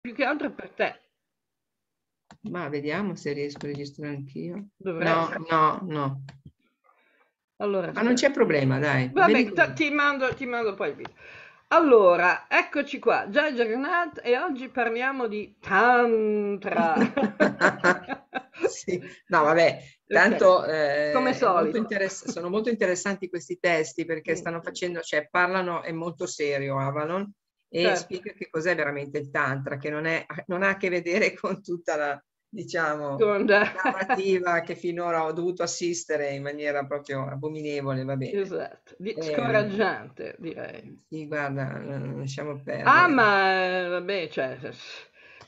Più che altro per te. Ma vediamo se riesco a registrare anch'io. Dovrei no, no, no. Allora, Ma non c'è problema, dai. Vabbè, ti mando, ti mando poi il video. Allora, eccoci qua, Jai Jagannath e oggi parliamo di Tantra. sì, no vabbè, tanto okay. eh, Come molto interess- sono molto interessanti questi testi perché stanno facendo, cioè parlano, è molto serio Avalon e certo. spiega che cos'è veramente il Tantra, che non, è, non ha a che vedere con tutta la, diciamo, Con... narrativa che finora ho dovuto assistere in maniera proprio abominevole, va bene. Esatto, Di- ehm, scoraggiante direi. Sì, guarda, eh, lasciamo perdere. Ah, ma eh, vabbè, cioè, eh,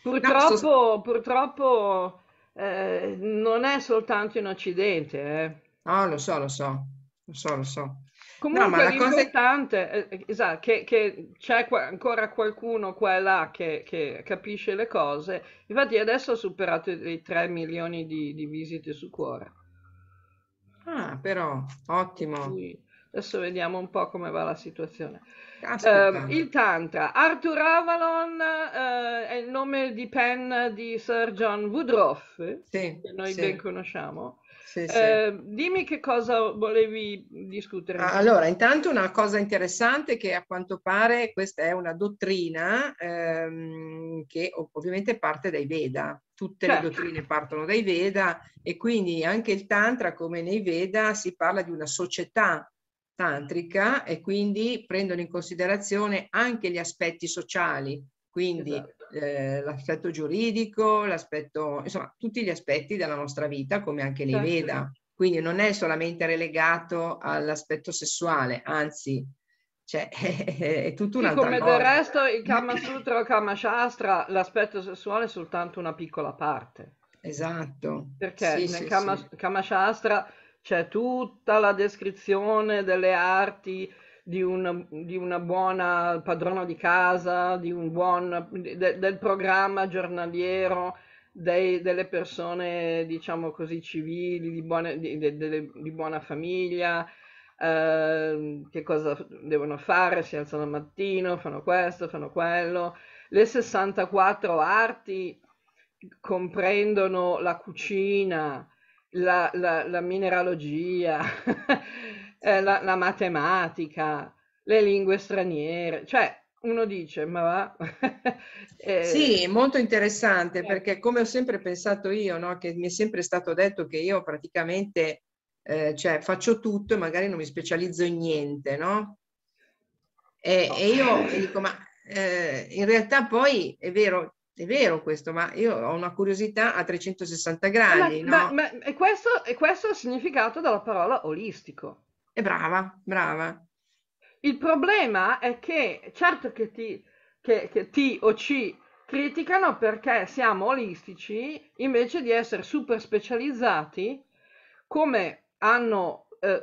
purtroppo, no, sto... purtroppo eh, non è soltanto in Occidente. Eh. Oh, lo so, lo so, lo so, lo so. Comunque no, l'importante cosa... è eh, eh, esatto, che, che c'è qu- ancora qualcuno qua e là che, che, capisce le cose. Infatti adesso ha superato i 3 milioni di, di visite su cuore. Ah, però, ottimo. Sì. Adesso vediamo un po' come va la situazione. Uh, il Tantra. Arthur Avalon uh, è il nome di penna di Sir John Woodruff, sì, che noi sì. ben conosciamo. Sì, ehm, dimmi che cosa volevi discutere. Ah, allora, intanto una cosa interessante che a quanto pare questa è una dottrina ehm, che ovviamente parte dai Veda. Tutte certo. le dottrine partono dai Veda e quindi anche il Tantra, come nei Veda, si parla di una società tantrica e quindi prendono in considerazione anche gli aspetti sociali quindi esatto. eh, l'aspetto giuridico, l'aspetto, insomma, tutti gli aspetti della nostra vita, come anche lei certo. veda. Quindi non è solamente relegato all'aspetto sessuale, anzi, cioè, è, è tutta un'altra cosa. Come del resto il Kama Sutra o Kama Shastra, l'aspetto sessuale è soltanto una piccola parte. Esatto. Perché sì, nel sì, Kama, sì. Kama Shastra c'è tutta la descrizione delle arti, di una, di una buona padrona di casa, di un buon, de, del programma giornaliero, dei, delle persone, diciamo così, civili, di buona, di, de, de, di buona famiglia, eh, che cosa devono fare, si alzano al mattino, fanno questo, fanno quello. Le 64 arti comprendono la cucina, la, la, la mineralogia, Eh, la, la, matematica, le lingue straniere, cioè uno dice ma va... eh, sì, molto interessante eh. perché come ho sempre pensato io, no, che mi è sempre stato detto che io praticamente eh, cioè, faccio tutto e magari non mi specializzo in niente, no? E, no. e io dico ma eh, in realtà poi è vero, è vero questo, ma io ho una curiosità a 360 gradi. Ma, no? ma, ma e questo, e questo è il significato della parola olistico. È brava, brava. Il problema è che certo che ti, che, che ti o ci criticano perché siamo olistici invece di essere super specializzati come hanno eh,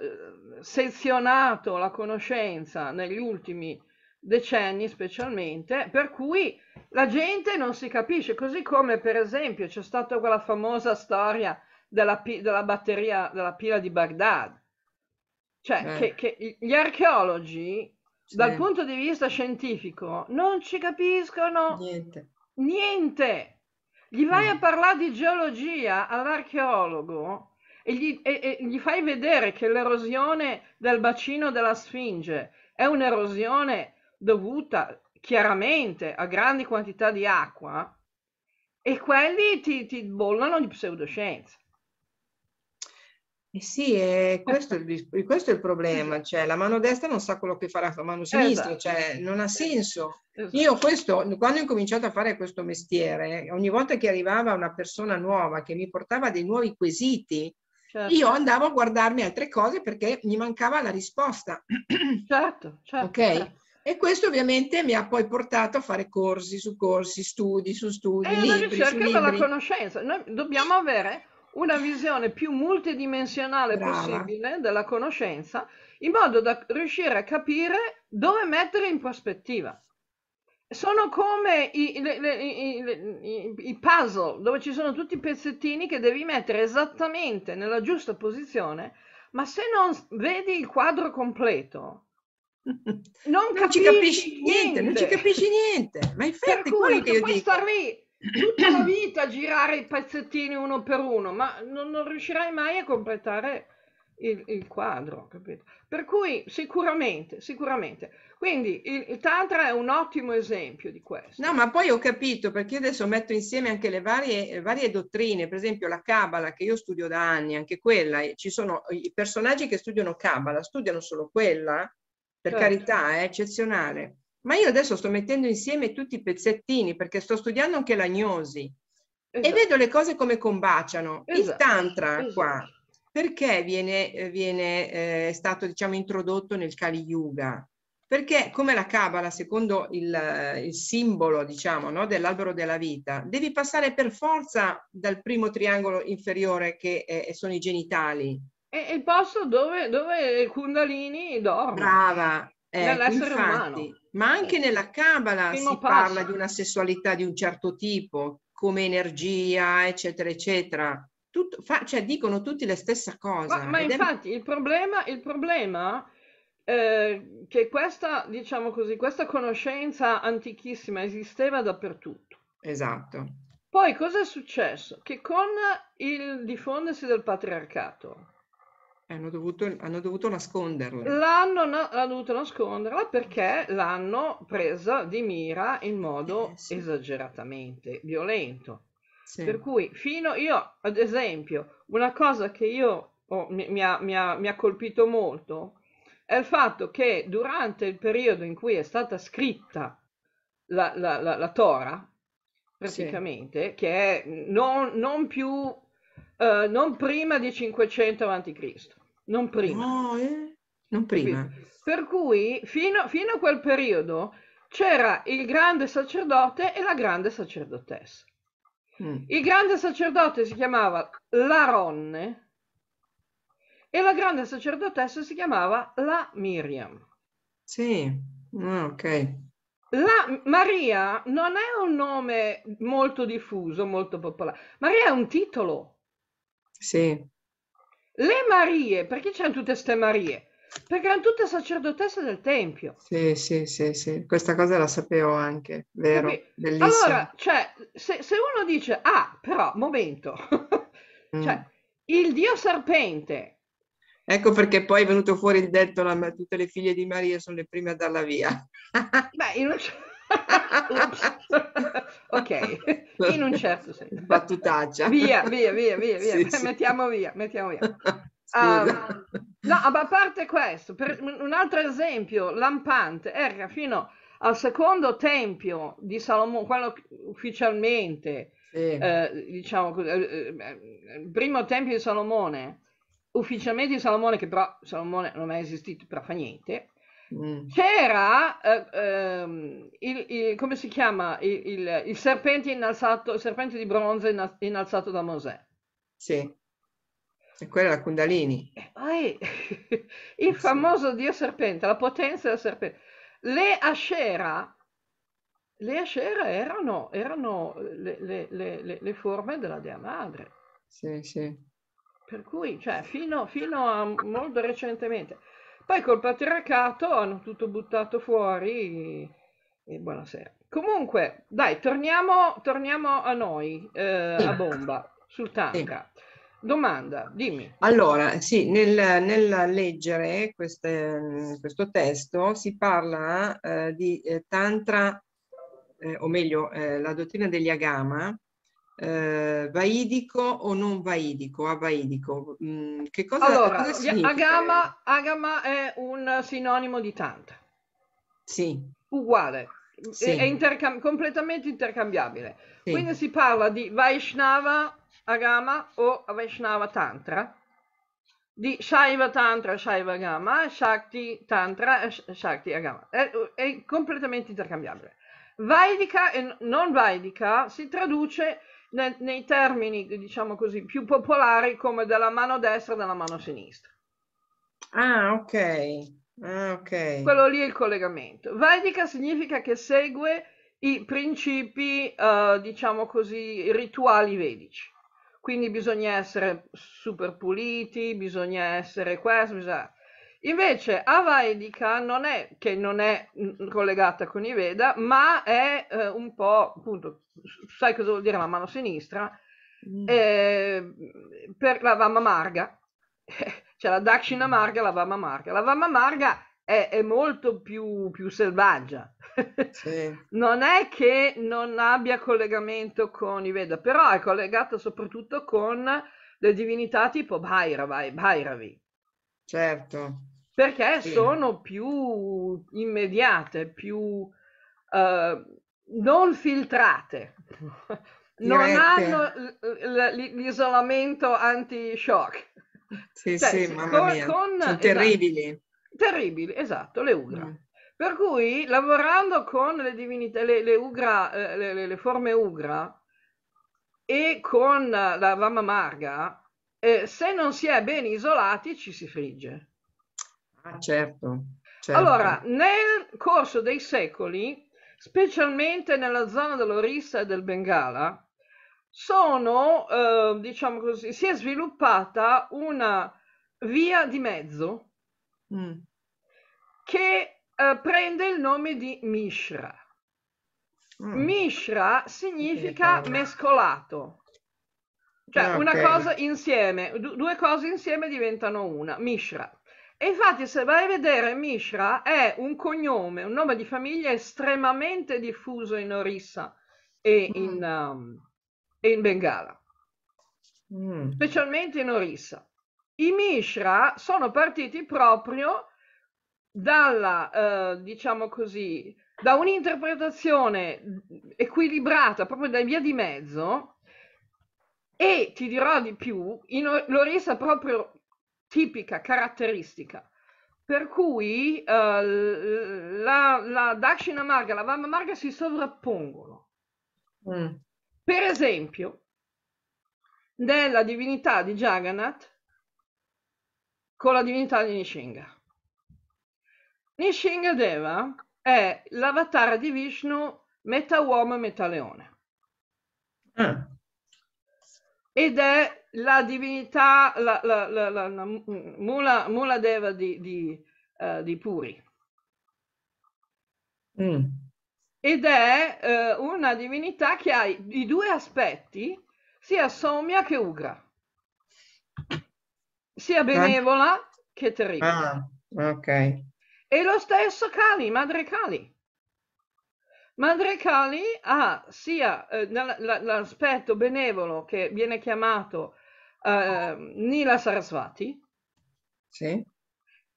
sezionato la conoscenza negli ultimi decenni specialmente, per cui la gente non si capisce, così come per esempio c'è stata quella famosa storia della, della batteria della pila di Baghdad. Cioè, eh. che, che gli archeologi, sì. dal punto di vista scientifico, non ci capiscono niente. niente. Gli vai a mm. parlare di geologia all'archeologo e gli, e, e gli fai vedere che l'erosione del bacino della Sfinge è un'erosione dovuta chiaramente a grandi quantità di acqua e quelli ti, ti bollano di pseudoscienza. Eh sì, eh, questo, è il, eh, questo, è il, problema, esatto. cioè la mano destra non sa quello che farà la mano sinistra, cioè esatto. cioè non ha senso. Esatto. Io questo, quando ho cominciato a fare questo mestiere, ogni volta che arrivava una persona nuova che mi portava dei nuovi quesiti, certo. io andavo a guardarmi altre cose perché mi mancava la risposta. Certo, certo. Okay? certo. E questo ovviamente mi ha poi portato a fare corsi su corsi, studi su studi. È libri, una ricerca della conoscenza. Noi dobbiamo avere una visione più multidimensionale Brava. possibile della conoscenza, in modo da riuscire a capire dove mettere in prospettiva. Sono come i, le, le, i, i, puzzle dove ci sono tutti i pezzettini che devi mettere esattamente nella giusta posizione, ma se non vedi il quadro completo, non, non capisci, capisci niente, niente, Non ci capisci niente. Ma infatti, per cui che io puoi dico... star lì tutta la vita a girare i pezzettini uno per uno, ma non, non riuscirai mai a completare il, il quadro, capito? Per cui sicuramente, sicuramente. Quindi il, il, Tantra è un ottimo esempio di questo. No, ma poi ho capito, perché io adesso metto insieme anche le varie, varie dottrine, per esempio la Kabbalah che io studio da anni, anche quella, ci sono i personaggi che studiano Kabbalah, studiano solo quella, per certo. carità, è eccezionale ma io adesso sto mettendo insieme tutti i pezzettini perché sto studiando anche l'agnosi esatto. e vedo le cose come combaciano. Esatto. Il tantra esatto. qua, perché viene, eh, viene eh, stato diciamo, introdotto nel Kali Yuga? Perché come la Kabbalah, secondo il, eh, il simbolo diciamo, no, dell'albero della vita, devi passare per forza dal primo triangolo inferiore che è, eh, sono i genitali. E il posto dove, dove il Kundalini dorme. Brava, eh, infatti, umano. Ma anche nella Kabbalah si passo. parla di una sessualità di un certo tipo, come energia, eccetera, eccetera. Tutto, fa, cioè, dicono tutti la stessa cosa. Ma, ma infatti è... il problema, il problema eh, che questa, diciamo così, questa conoscenza antichissima esisteva dappertutto. Esatto. Poi cosa è successo? Che con il diffondersi del patriarcato, hanno dovuto, hanno dovuto, nasconderla. L'hanno, no, dovuto nasconderla perché l'hanno presa di mira in modo eh, sì. esageratamente violento. Sì. Per cui fino io, ad esempio, una cosa che io oh, mi, mi, ha, mi, ha, mi, ha, colpito molto è il fatto che durante il periodo in cui è stata scritta la, la, la, la Tora, praticamente, sì. che è non, non più Uh, non prima di 500 a.C non prima. Oh, eh? Non prima. Per cui fino, fino a quel periodo c'era il grande sacerdote e la grande sacerdotessa. Mm. Il grande sacerdote si chiamava Laronne e la grande sacerdotessa si chiamava la Miriam. Sì, oh, ok. La Maria non è un nome molto diffuso, molto popolare. Maria è un titolo. Sì. Le Marie, perché c'erano tutte ste Marie? Perché erano tutte sacerdotesse del Tempio. Sì, sì, sì, sì, questa cosa la sapevo anche, vero, Bellissima. Allora, cioè, se, se, uno dice, ah, però, momento, cioè, mm. il Dio serpente... Ecco perché poi è venuto fuori il detto, la, tutte le figlie di Maria sono le prime a darla via. Beh, in un certo ok, in un certo senso. Battutaccia. Via, via, via, via, via. Sì, sì. mettiamo via, mettiamo via. Um, no, a parte questo, un altro esempio lampante era fino al secondo tempio di Salomone, quello ufficialmente, sì. eh, diciamo, il eh, eh, primo tempio di Salomone, ufficialmente di Salomone, che però Salomone non è mai esistito, però fa niente, Mm. C'era, eh, ehm, il, il, come si chiama, il, il, il, serpente innalzato, il serpente di bronzo innalzato da Mosè. Sì. E quella è la Kundalini. Eh, il famoso dio serpente, la potenza del serpente. Le Ascera, le Ascera erano, erano le, le, le, le, forme della Dea Madre. Sì, sì. Per cui, cioè, fino, fino a molto recentemente. Poi col patriarcato hanno tutto buttato fuori e buonasera. Comunque, dai, torniamo, torniamo a noi, eh, a bomba, sul Tantra. Sì. Domanda, dimmi. Allora, sì, nel, nel leggere queste, questo testo si parla eh, di eh, Tantra, eh, o meglio, eh, la dottrina degli Agama, eh, vaidico o non vaidico, avaidico. Mm, che cosa, allora, cosa agama, agama, è un sinonimo di tanto. Sì. Uguale, sì. è intercam- completamente intercambiabile. Sì. Quindi si parla di Vaishnava Agama o Vaishnava Tantra, di Shaiva Tantra, Shaiva Gama, Shakti Tantra, Shakti Agama. È, è completamente intercambiabile. Vaidika e non Vaidika si traduce ne, nei termini, diciamo così, più popolari come della mano destra e della mano sinistra. Ah, ok. Ah, ok. Quello lì è il collegamento. Vedica significa che segue i principi, eh, diciamo così, rituali vedici. Quindi bisogna essere super puliti, bisogna essere questo, bisogna Invece Avaidica non è che non è mm, collegata con i Veda, ma è eh, un po', appunto, sai cosa vuol dire la mano sinistra? Mm. Eh, per la Vamma Marga, cioè la Dakshina mm. Marga, la Vamma Marga. La Vamma Marga è, è molto più, più selvaggia, sì. non è che non abbia collegamento con i Veda, però è collegata soprattutto con le divinità tipo Bhairavi. Bhairavi. Certo perché sì. sono più immediate, più uh, non filtrate. Dirette. Non hanno l- l- l'isolamento anti-shock. Sì, cioè, sì, mamma mia. Con, Sono esatto, terribili. Esatto, terribili, esatto, le Ugra. Mm. Per cui lavorando con le divinità, le, le, ugra, eh, le, le forme Ugra e con la Vama Marga, eh, se non si è ben isolati ci si frigge. Ah, certo, certo. Allora, nel corso dei secoli, specialmente nella zona dell'Orissa e del Bengala, sono, eh, diciamo così, si è sviluppata una via di mezzo mm. che eh, prende il nome di Mishra. Mm. Mishra significa mescolato, cioè ah, una cosa insieme, du- due cose insieme diventano una, Mishra. E infatti se vai a vedere Mishra è un cognome, un nome di famiglia estremamente diffuso in Orissa e mm. in, um, e in Bengala, mm. specialmente in Orissa. I Mishra sono partiti proprio dalla, eh, diciamo così, da un'interpretazione equilibrata, proprio da via di mezzo, e ti dirò di più, in Lorissa proprio tipica, caratteristica. Per cui eh, la, la Dakshina Marga e la vamma Marga si sovrappongono. Mm. Per esempio, nella divinità di Jagannath con la divinità di Nishinga. Nishinga Deva è l'avatar di Vishnu metà uomo e metà leone. Mm. Ed è la divinità, la, la, la, la mm, Mula, Mula, Deva di, di, uh, di Puri. Mm. Ed è uh, una divinità che ha i, due aspetti, sia Somia che Ugra, sia benevola ah. che terribile. Ah, ok. E lo stesso Kali, Madre Kali. Madre Kali ha sia eh, l'aspetto benevolo che viene chiamato uh, Nila Sarasvati sì.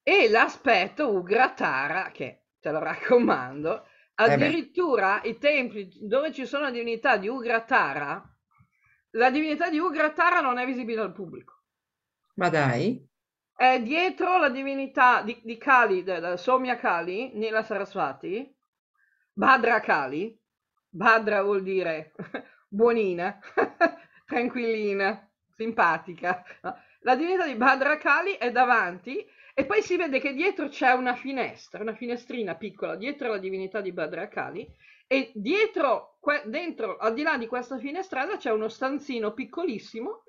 e l'aspetto Ugratara, che te lo raccomando, eh addirittura eh i templi dove ci sono divinità di Ugratara, la divinità di Ugratara non è visibile al pubblico. Ma dai. È dietro la divinità di, di Kali, della Somia Kali, Nila Sarasvati, Badra Kali. Badra vuol dire buonina, tranquillina simpatica. La divinità di Badrakali è davanti e poi si vede che dietro c'è una finestra, una finestrina piccola dietro la divinità di Badrakali e dietro, que- dentro, al di là di questa finestrella c'è uno stanzino piccolissimo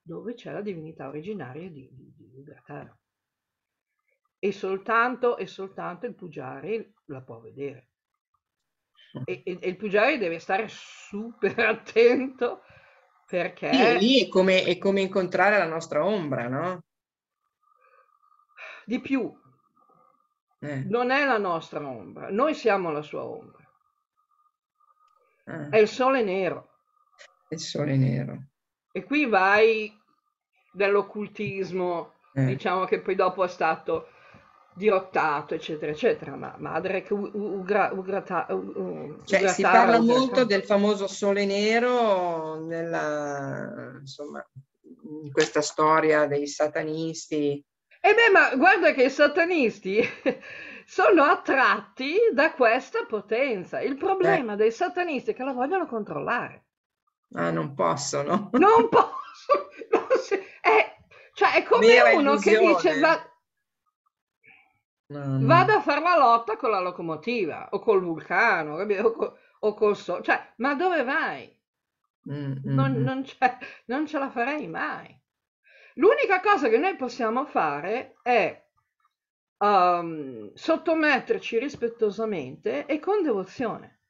dove c'è la divinità originaria di, di, di Bratara. E soltanto, e soltanto il Pujari la può vedere. E, e, e il Pujari deve stare super attento perché? E lì è come, è come incontrare la nostra ombra, no? Di più, eh. non è la nostra ombra, noi siamo la sua ombra. Ah. È il sole nero. È il sole nero. E qui vai dell'occultismo, eh. diciamo che poi dopo è stato dirottato, eccetera, eccetera, ma madre che ugra, ugrata, ugrata, cioè, si parla ugrata. Cioè. molto del famoso sole nero nella, insomma, in questa storia dei satanisti. E eh beh, ma guarda che i satanisti sono attratti da questa potenza. Il problema eh. dei satanisti è che la vogliono controllare. Ah, non possono. Non possono. Non si... è, cioè, è come Mera uno illusione. che dice va, No, no. Vado a fare la lotta con la locomotiva o col vulcano o, co- o col sole, cioè, ma dove vai? Mm, non, mm, mm. non, non ce la farei mai. L'unica cosa che noi possiamo fare è Um, sottometterci rispettosamente e con devozione.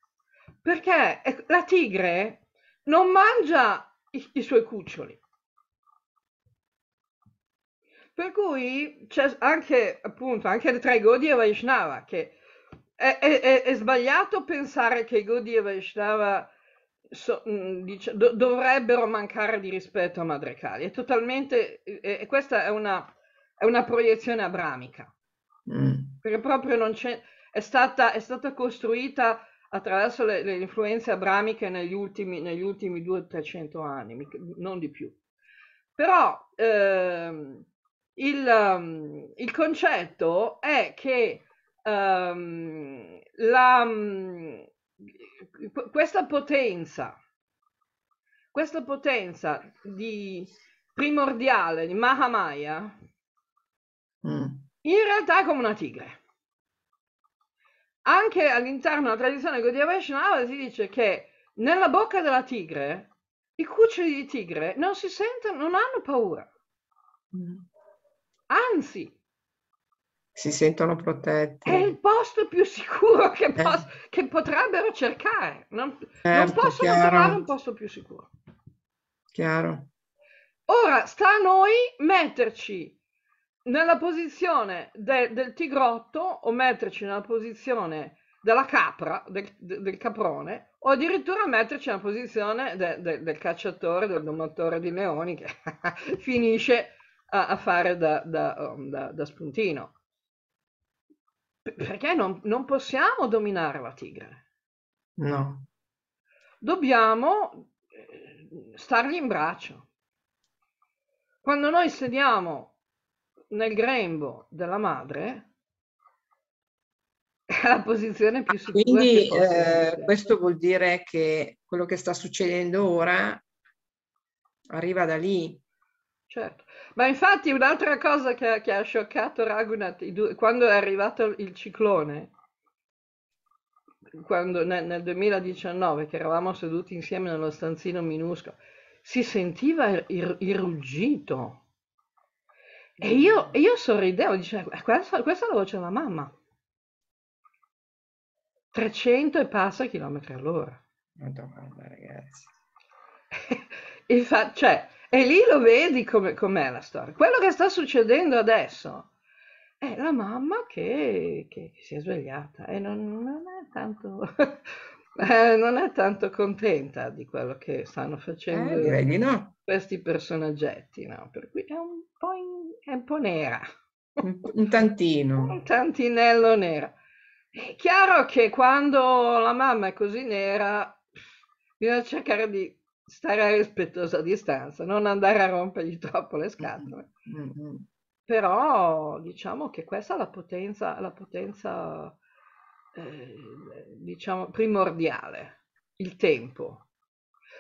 Perché ecco, la tigre non mangia i, i suoi cuccioli, per cui c'è anche, appunto, anche tra i Godi e Vaishnava, che è, è, è sbagliato pensare che i Godi e Vaishnava so, dice, do, dovrebbero mancare di rispetto a Madrekali. È totalmente, e questa è una, è una proiezione abramica, mm. perché proprio non c'è, è stata, è stata costruita attraverso le, le, influenze abramiche negli ultimi, negli ultimi 200-300 anni, non di più. Però ehm, il, um, il concetto è che um, la, um, questa potenza, questa potenza di primordiale di Mahamaya, mm. in realtà è come una tigre. Anche all'interno della tradizione Gaudiya Vaishnava si dice che nella bocca della tigre i cuccioli di tigre non si sentono, non hanno paura. Mm anzi si sentono protetti. È il posto più sicuro che, eh. pos- eh. che potrebbero cercare. Non, certo, non possono chiaro. trovare un posto più sicuro. Chiaro. Ora sta a noi metterci nella posizione de- del tigrotto o metterci nella posizione della capra, del, del caprone, o addirittura metterci nella posizione de- del cacciatore, del domatore di leoni che finisce a, a fare da, da, um, da, da, spuntino. Perché non, non possiamo dominare la tigre. No. Dobbiamo eh, stargli in braccio. Quando noi sediamo nel grembo della madre, è la posizione più sicura. Quindi eh, questo vuol dire che quello che sta succedendo ora arriva da lì. Certo. Ma infatti un'altra cosa che, che ha scioccato Raghunath quando è arrivato il ciclone, quando, nel, nel, 2019, che eravamo seduti insieme nello stanzino minuscolo, si sentiva il, ruggito. E io, mm. io sorridevo, dicevo, eh, questa, questa è la voce della mamma. 300 e passa chilometri all'ora. Madonna, ragazzi. Infatti, cioè, e lì lo vedi come, com'è la storia. Quello che sta succedendo adesso è la mamma che, che, si è svegliata e non, non, è tanto, eh, non, è tanto... contenta di quello che stanno facendo eh, gli, no. questi personaggetti, no? per cui è un po', in, è un po nera. un tantino. un tantinello nera. È chiaro che quando la mamma è così nera, bisogna cercare di stare a rispettosa distanza, non andare a rompergli troppo le scatole. Mm-hmm. Però diciamo che questa è la potenza, la potenza eh, diciamo, primordiale, il tempo.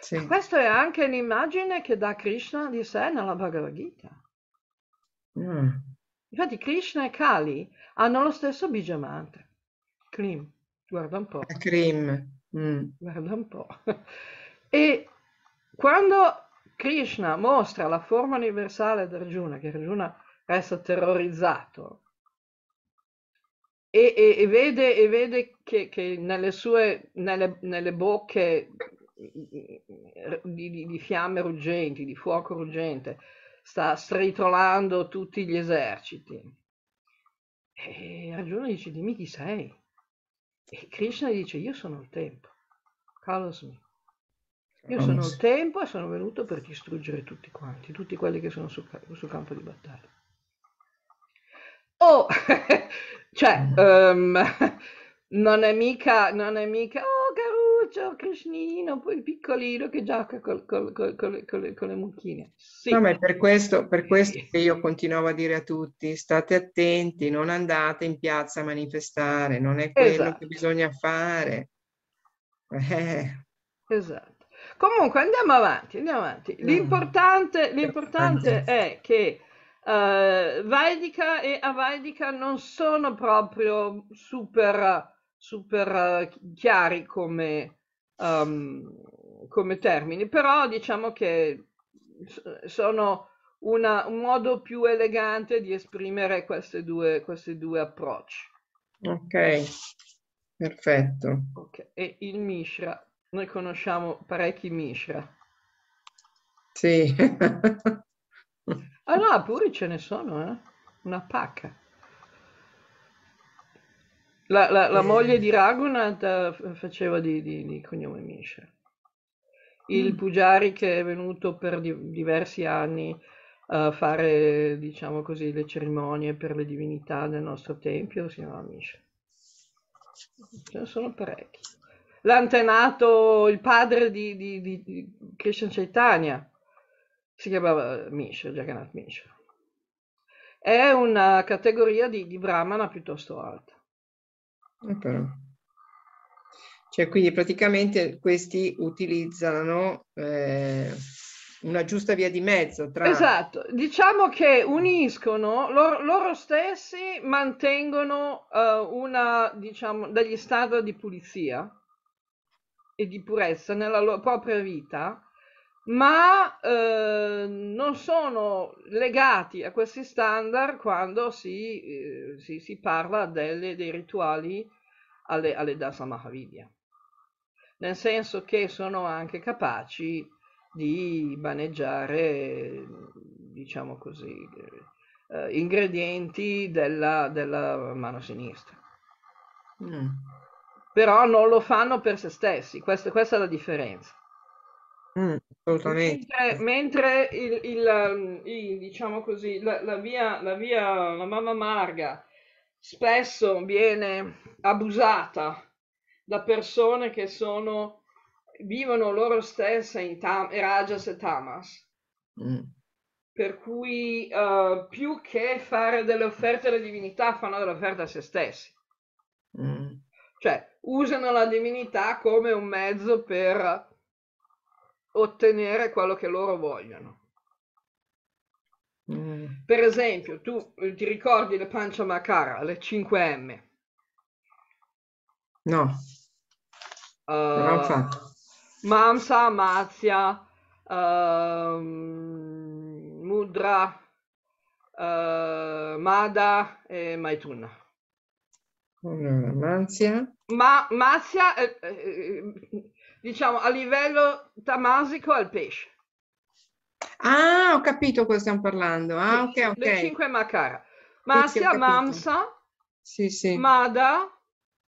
Sì. Questa è anche l'immagine che dà Krishna di sé nella Bhagavad Gita. Mm. Infatti Krishna e Kali hanno lo stesso bigiamante. Klim, guarda un po'. Klim. Mm. Guarda un po'. E quando Krishna mostra la forma universale di Arjuna, che Arjuna resta terrorizzato, e, e, e, vede, e vede, che, che nelle sue nelle, nelle bocche di, di, di, fiamme ruggenti, di fuoco ruggente, sta stritolando tutti gli eserciti. E Arjuna dice, dimmi chi sei. E Krishna dice, io sono il tempo. Kalasmi. Io ehm, sono il tempo e sono venuto per distruggere tutti quanti, tutti quelli che sono sul, sul campo di battaglia. Oh, cioè, um, non è mica, non è mica, oh Caruccio, Crishnino, poi il piccolino che gioca col, col, col, le, con, le, mucchine. Sì. No, ma è per questo, per questo che io continuavo a dire a tutti, state attenti, non andate in piazza a manifestare, non è quello esatto. che bisogna fare. Eh. Esatto. Comunque andiamo avanti, andiamo avanti. L'importante, l'importante è che uh, Vaidica e Avaidika non sono proprio super, super eh, chiari come, um, come termini, però diciamo che sono una, un modo più elegante di esprimere questi due, questi due approcci. Ok, perfetto. Okay. E il Mishra noi conosciamo parecchi Mishra. Sì. ah no, pure ce ne sono, eh? Una pacca. La, la, la eh. moglie di Raghunath eh, faceva di, di, di cognome Mishra. Il mm. Pujari che è venuto per di, diversi anni a fare, diciamo così, le cerimonie per le divinità del nostro tempio si chiama Mishra. Ce ne sono parecchi l'antenato, il padre di, di, di, di Krishna Chaitanya. Si chiamava Mishra, Jagannath Mishra. È una categoria di, di Brahmana piuttosto alta. Eh Cioè, quindi praticamente questi utilizzano eh, una giusta via di mezzo tra... Esatto, diciamo che uniscono, loro, loro stessi mantengono eh, una, diciamo, degli standard di pulizia e di purezza nella loro propria vita, ma eh, non sono legati a questi standard quando si, eh, si, si parla delle, dei rituali alle, alle Dasa Mahavidya, nel senso che sono anche capaci di maneggiare, diciamo così, eh, ingredienti della, della, mano sinistra. Mm però non lo fanno per se stessi, questa, questa è la differenza. Mm, mentre, mentre il, il, mm, il, diciamo così, la, la, via, la via, la mamma Marga spesso viene abusata da persone che sono, vivono loro stesse in tam, Rajas e Tamas. Mm. Per cui uh, più che fare delle offerte alla divinità, fanno delle offerte a se stessi. Mm. Cioè, usano la divinità come un mezzo per ottenere quello che loro vogliono. Mm. Per esempio, tu eh, ti ricordi le pancia macara, le 5M? No. Uh, non eh, fatto. Mamsa, Amazia, uh, ehm, Mudra, uh, Mada e Maituna. Allora, Manzia. Ma Mazia, eh, eh, diciamo, a livello tamasico è il pesce. Ah, ho capito cosa stiamo parlando. Ah, ok, ok. Le cinque Makara. Masya, Mamsa, sì, sì. Mada,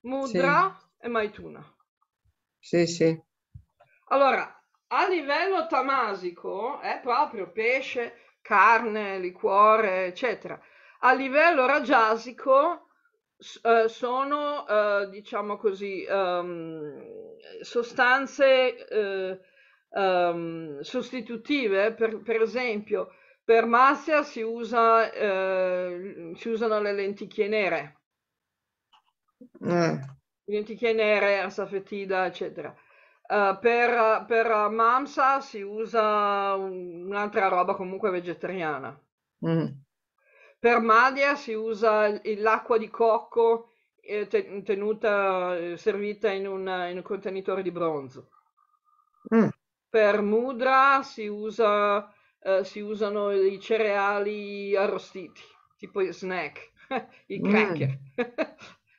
Mudra sì. e Maituna. Sì, sì. Allora, a livello tamasico è proprio pesce, carne, liquore, eccetera. A livello ragiasico S- eh, sono, eh, diciamo così, um, sostanze um, sostitutive, per, per esempio, per massia si, usa, eh, si, usano le lenticchie nere, mm. lenticchie nere, asafetida, eccetera. Uh, per, per, Mamsa si usa un'altra roba comunque vegetariana. Mm. Per Madia si usa l'acqua di cocco eh, tenuta, eh, servita in, una, in, un contenitore di bronzo. Mm. Per Mudra si, usa, eh, si, usano i cereali arrostiti, tipo i snack, i mm. cracker.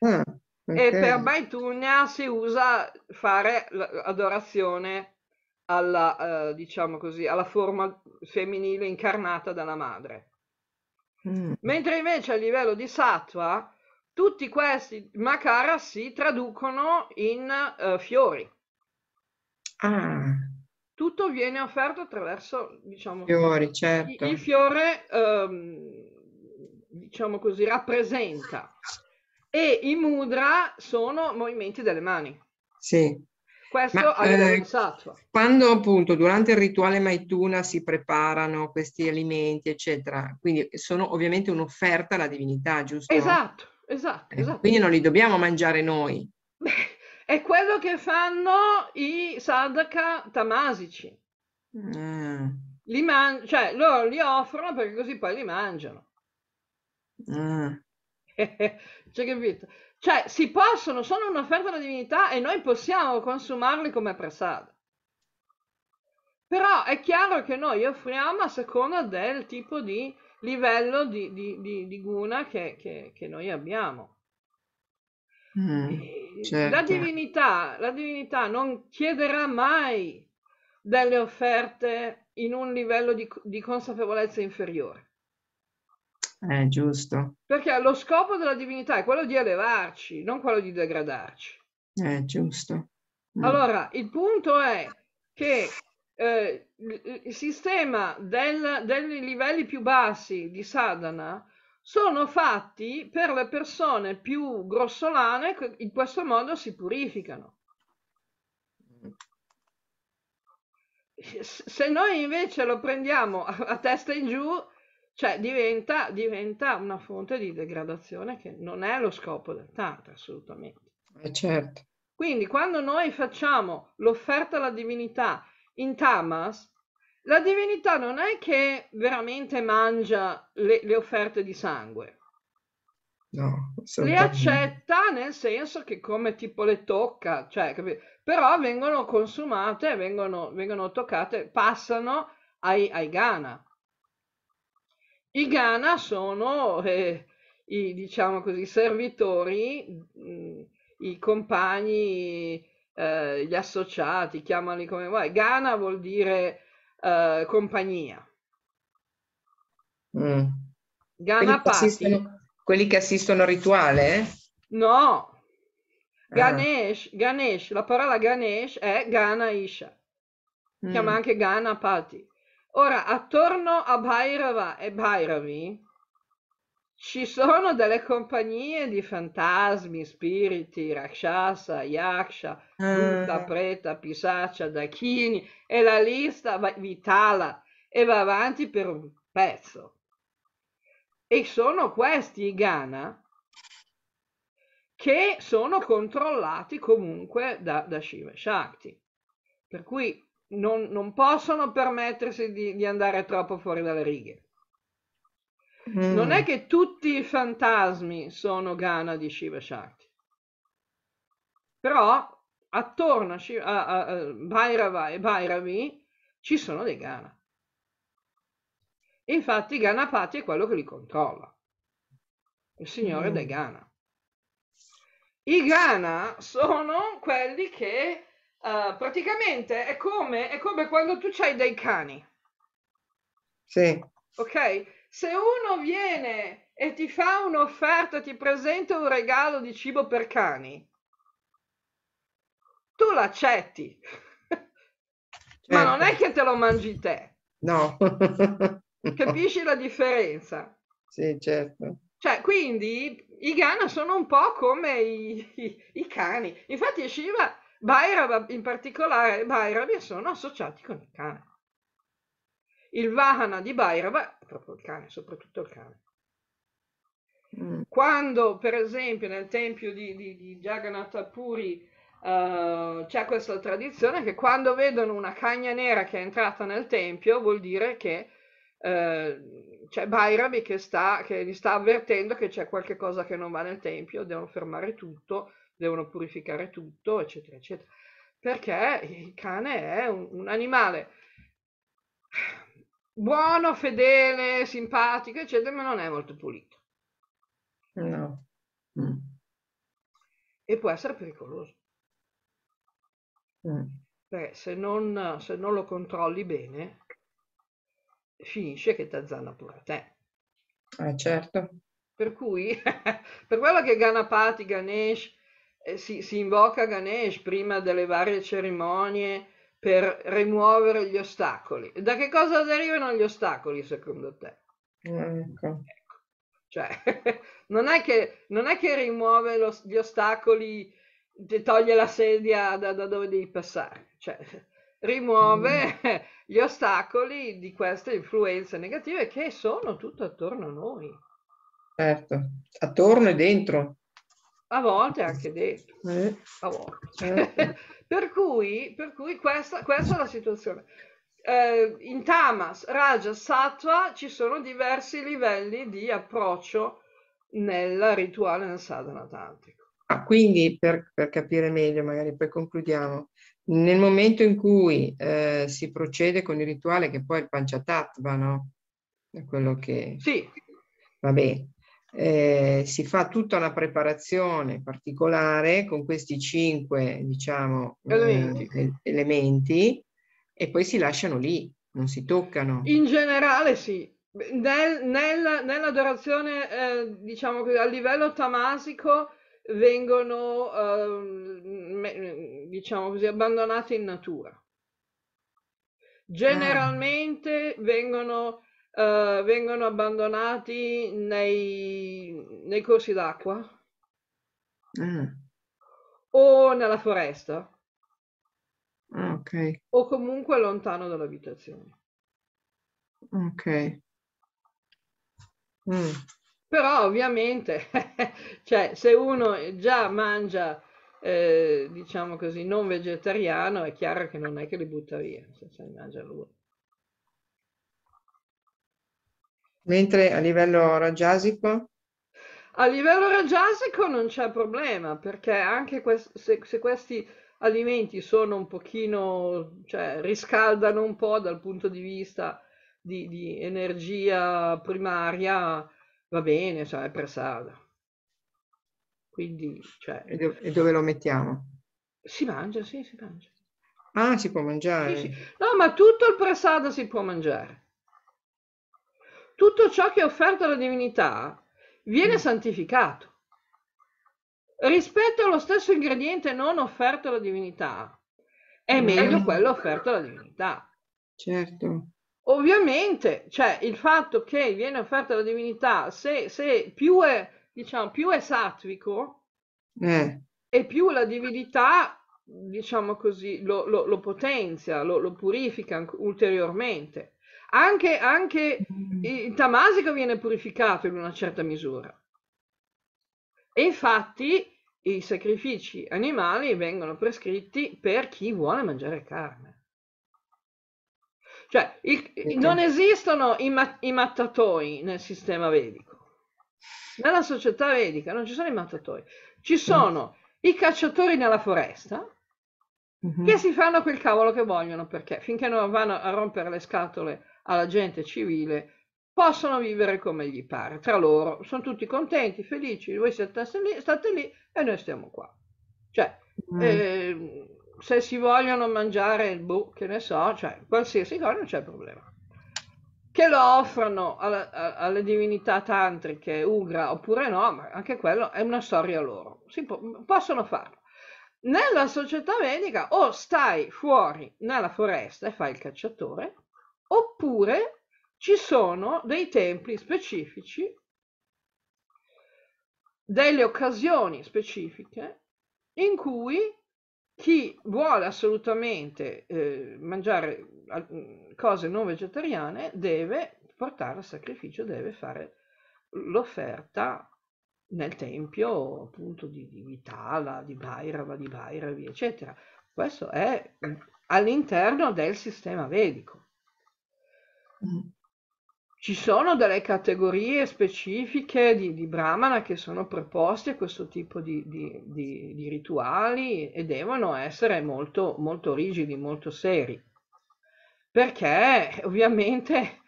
Mm. Mm. Okay. E per Baitunia si usa fare adorazione alla, eh, diciamo così, alla forma femminile incarnata dalla madre. Mm. Mentre invece a livello di sattva, tutti questi makara si traducono in uh, fiori. Ah. Tutto viene offerto attraverso, diciamo, fiori, certo. il, il fiore, um, diciamo così, rappresenta. E i mudra sono movimenti delle mani. Sì. Questo Ma, eh, Quando appunto durante il rituale Maituna si preparano questi alimenti, eccetera, quindi sono ovviamente un'offerta alla divinità, giusto? Esatto, esatto. Eh, esatto. quindi non li dobbiamo mangiare noi. Beh, è quello che fanno i sadaka tamasici. Mm. Li man- cioè, loro li offrono perché così poi li mangiano. Mm. cioè, capito? Cioè, si possono, sono un'offerta alla divinità e noi possiamo consumarli come prasada. Però è chiaro che noi offriamo a seconda del tipo di livello di, di, di, di guna che, che, che, noi abbiamo. Mm, certo. la, divinità, la divinità non chiederà mai delle offerte in un livello di, di consapevolezza inferiore. Eh, giusto. Perché lo scopo della divinità è quello di elevarci, non quello di degradarci. Eh, giusto. Mm. Allora, il punto è che eh, il sistema del, dei livelli più bassi di sadhana sono fatti per le persone più grossolane che in questo modo si purificano. Se noi invece lo prendiamo a, a testa in giù, cioè diventa, diventa una fonte di degradazione che non è lo scopo del Tantra assolutamente. Eh certo. Quindi quando noi facciamo l'offerta alla divinità in Tamas, la divinità non è che veramente mangia le, le offerte di sangue. No, le accetta nel senso che come tipo le tocca, cioè, però vengono consumate, vengono, vengono toccate, passano ai, ai Ghana. I Ghana sono eh, i diciamo così, servitori, mh, mm, i compagni, eh, gli associati, chiamali come vuoi. Ghana vuol dire eh, compagnia. Mm. Ghana quelli, quelli che assistono al rituale? No, ah. Ganesh, Ganesh, la parola Ganesh è Gana Isha, si chiama mm. anche Ghana Pati. Ora, attorno a Bhairava e Bhairavi ci sono delle compagnie di fantasmi, spiriti, rakshasa, yaksha, buddha, mm. Eh. preta, pisaccia, dakini e la lista va, vitala e va avanti per un pezzo. E sono questi i Ghana che sono controllati comunque da, da Shiva Shakti. Per cui non, non possono permettersi di, di, andare troppo fuori dalle righe. Mm. Non è che tutti i fantasmi sono Gana di Shiva Shakti, però attorno a, Shiva, a, a Bhairava e Bhairavi ci sono dei Gana. Infatti Ganapati è quello che li controlla, il signore mm. dei Gana. I Gana sono quelli che Uh, praticamente è come, è come quando tu hai dei cani. Sì. Ok? Se uno viene e ti fa un'offerta, ti presenta un regalo di cibo per cani, tu l'accetti. Certo. Ma non è certo. che te lo mangi te. No. Capisci la differenza? Sì, certo. Cioè, quindi i Ghana sono un po' come i, i, i cani. Infatti Shiva Bhairava, in particolare Bhairavi sono associati con il cane. Il Vahana di Bhairava è proprio il cane, soprattutto il cane. Mm. Quando, per esempio, nel tempio di, di, di Jagannatha Puri uh, c'è questa tradizione che quando vedono una cagna nera che è entrata nel tempio vuol dire che uh, c'è Bhairavi che, sta, che li sta avvertendo che c'è qualcosa che non va nel tempio, devono fermare tutto, devono purificare tutto, eccetera, eccetera. Perché il cane è un, un animale buono, fedele, simpatico, eccetera, ma non è molto pulito. No. Mm. E può essere pericoloso. Mm. Beh, se, non, se non, lo controlli bene, finisce che ti azzanna pure a te. Eh, certo. Per cui, per quello che Ganapati, Ganesh eh, si, si invoca Ganesh prima delle varie cerimonie per rimuovere gli ostacoli. Da che cosa derivano gli ostacoli secondo te? Ecco. ecco. Cioè, non, è che, non è che rimuove lo, gli ostacoli, ti toglie la sedia da, da dove devi passare, cioè, rimuove mm. gli ostacoli di queste influenze negative che sono tutto attorno a noi. Certo, attorno e dentro a volte anche dentro, eh, a volte. Eh. eh. per, cui, per cui questa, questa è la situazione. Eh, in Tamas, Raja, Sattva ci sono diversi livelli di approccio nel rituale nel sadhana tantrico. Ah, quindi per, per, capire meglio, magari poi concludiamo, nel momento in cui eh, si procede con il rituale che poi è il panchatattva, no? È quello che... Sì. Va bene eh, si fa tutta una preparazione particolare con questi cinque diciamo, elementi. Eh, elementi. e poi si lasciano lì, non si toccano. In generale sì, Nel, nella, nell'adorazione eh, diciamo che a livello tamasico vengono ehm, diciamo così, abbandonate in natura. Ah. Generalmente ah. vengono eh, vengono abbandonati nei, nei corsi d'acqua mm. o nella foresta ah, okay. o comunque lontano dall'abitazione. Ok. Mm. Però ovviamente, cioè, se uno già mangia, eh, diciamo così, non vegetariano, è chiaro che non è che li butta via, se mangia lui. Mentre a livello raggiasico? A livello raggiasico non c'è problema, perché anche quest- se, se questi alimenti sono un pochino, cioè riscaldano un po' dal punto di vista di, di energia primaria, va bene, cioè è pressata. Quindi, cioè... E, do- e dove lo mettiamo? Si mangia, sì, si mangia. Ah, si può mangiare? Sì, sì. No, ma tutto il pressada si può mangiare tutto ciò che è offerto alla divinità viene mm. santificato. Rispetto allo stesso ingrediente non offerto alla divinità, è mm. meglio quello offerto alla divinità. Certo. Ovviamente, cioè, il fatto che viene offerto alla divinità, se, se più, è, diciamo, più è satvico, eh. e più la divinità, diciamo così, lo, lo, lo potenzia, lo, lo purifica ulteriormente. Anche, anche mm. il Tamasico viene purificato in una certa misura. E infatti i sacrifici animali vengono prescritti per chi vuole mangiare carne. Cioè, il, non esistono i, mat- i, mattatoi nel sistema vedico. Nella società vedica non ci sono i mattatoi. Ci mm. sono i cacciatori nella foresta mm-hmm. che si fanno quel cavolo che vogliono perché finché non vanno a rompere le scatole alla gente civile possono vivere come gli pare, tra loro, sono tutti contenti, felici, voi siete lì, state lì e noi stiamo qua. Cioè, mm. eh, se si vogliono mangiare il boh, che ne so, cioè, qualsiasi cosa non c'è problema. Che lo offrano alla, a, alle divinità tantriche, ugra oppure no, ma anche quello è una storia loro, po- possono farlo. Nella società vedica o stai fuori nella foresta e fai il cacciatore, oppure ci sono dei templi specifici, delle occasioni specifiche in cui chi vuole assolutamente eh, mangiare mm, cose non vegetariane deve portare il sacrificio, deve fare l'offerta nel tempio appunto di, di Vitala, di Bhairava, di Bhairavi, eccetera. Questo è all'interno del sistema vedico. Mm. Ci sono delle categorie specifiche di, di brahmana che sono preposte a questo tipo di, di, di rituali e devono essere molto, molto rigidi, molto seri, perché eh, ovviamente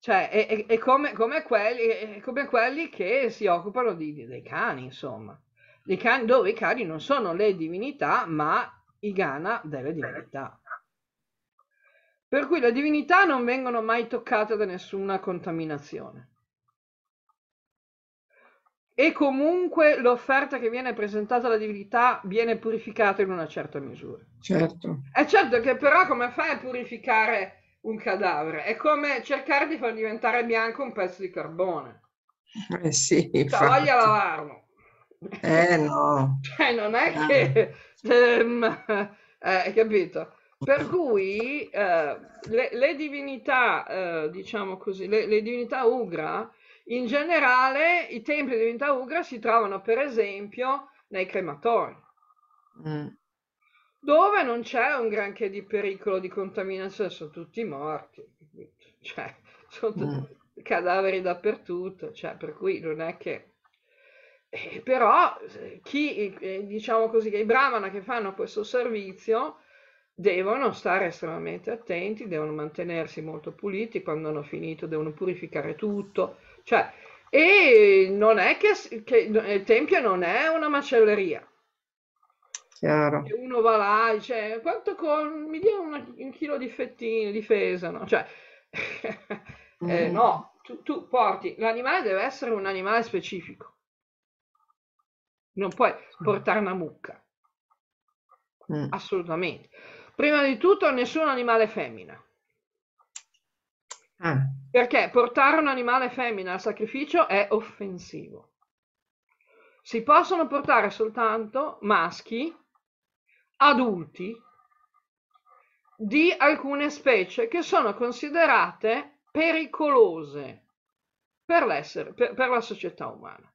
cioè, è, è come, come, quelli, è come quelli che si occupano dei cani, insomma, dei cani, dove i cani non sono le divinità, ma i gana delle divinità. Per cui le divinità non vengono mai toccate da nessuna contaminazione. E comunque l'offerta che viene presentata alla divinità viene purificata in una certa misura. Certo. È certo che però come fai a purificare un cadavere? È come cercare di far diventare bianco un pezzo di carbone. Eh sì, cioè, voglia lavarlo. Eh no. Cioè, non è ah. che... Ah. Ehm, eh, capito? Per cui eh, le, le, divinità, eh, diciamo così, le, le, divinità ugra, in generale i templi di divinità ugra si trovano per esempio nei crematori, mm. dove non c'è un granché di pericolo di contaminazione, sono tutti morti, cioè, sono mm. tutti cadaveri dappertutto, cioè, per cui non è che... Eh, però eh, chi, eh, diciamo così, i brahmana che fanno questo servizio, devono stare estremamente attenti, devono mantenersi molto puliti, quando hanno finito devono purificare tutto, cioè, e non è che, che il tempio non è una macelleria. Chiaro. E uno va là e dice, quanto con, mi dia un, un chilo di fettine, di fesano, cioè, eh, mm. eh, no, tu, tu porti, l'animale deve essere un animale specifico, non puoi portare una mucca, mm. assolutamente. Prima di tutto nessun animale femmina. Ah. Perché portare un animale femmina al sacrificio è offensivo. Si possono portare soltanto maschi adulti di alcune specie che sono considerate pericolose per, l'essere, per, per la società umana.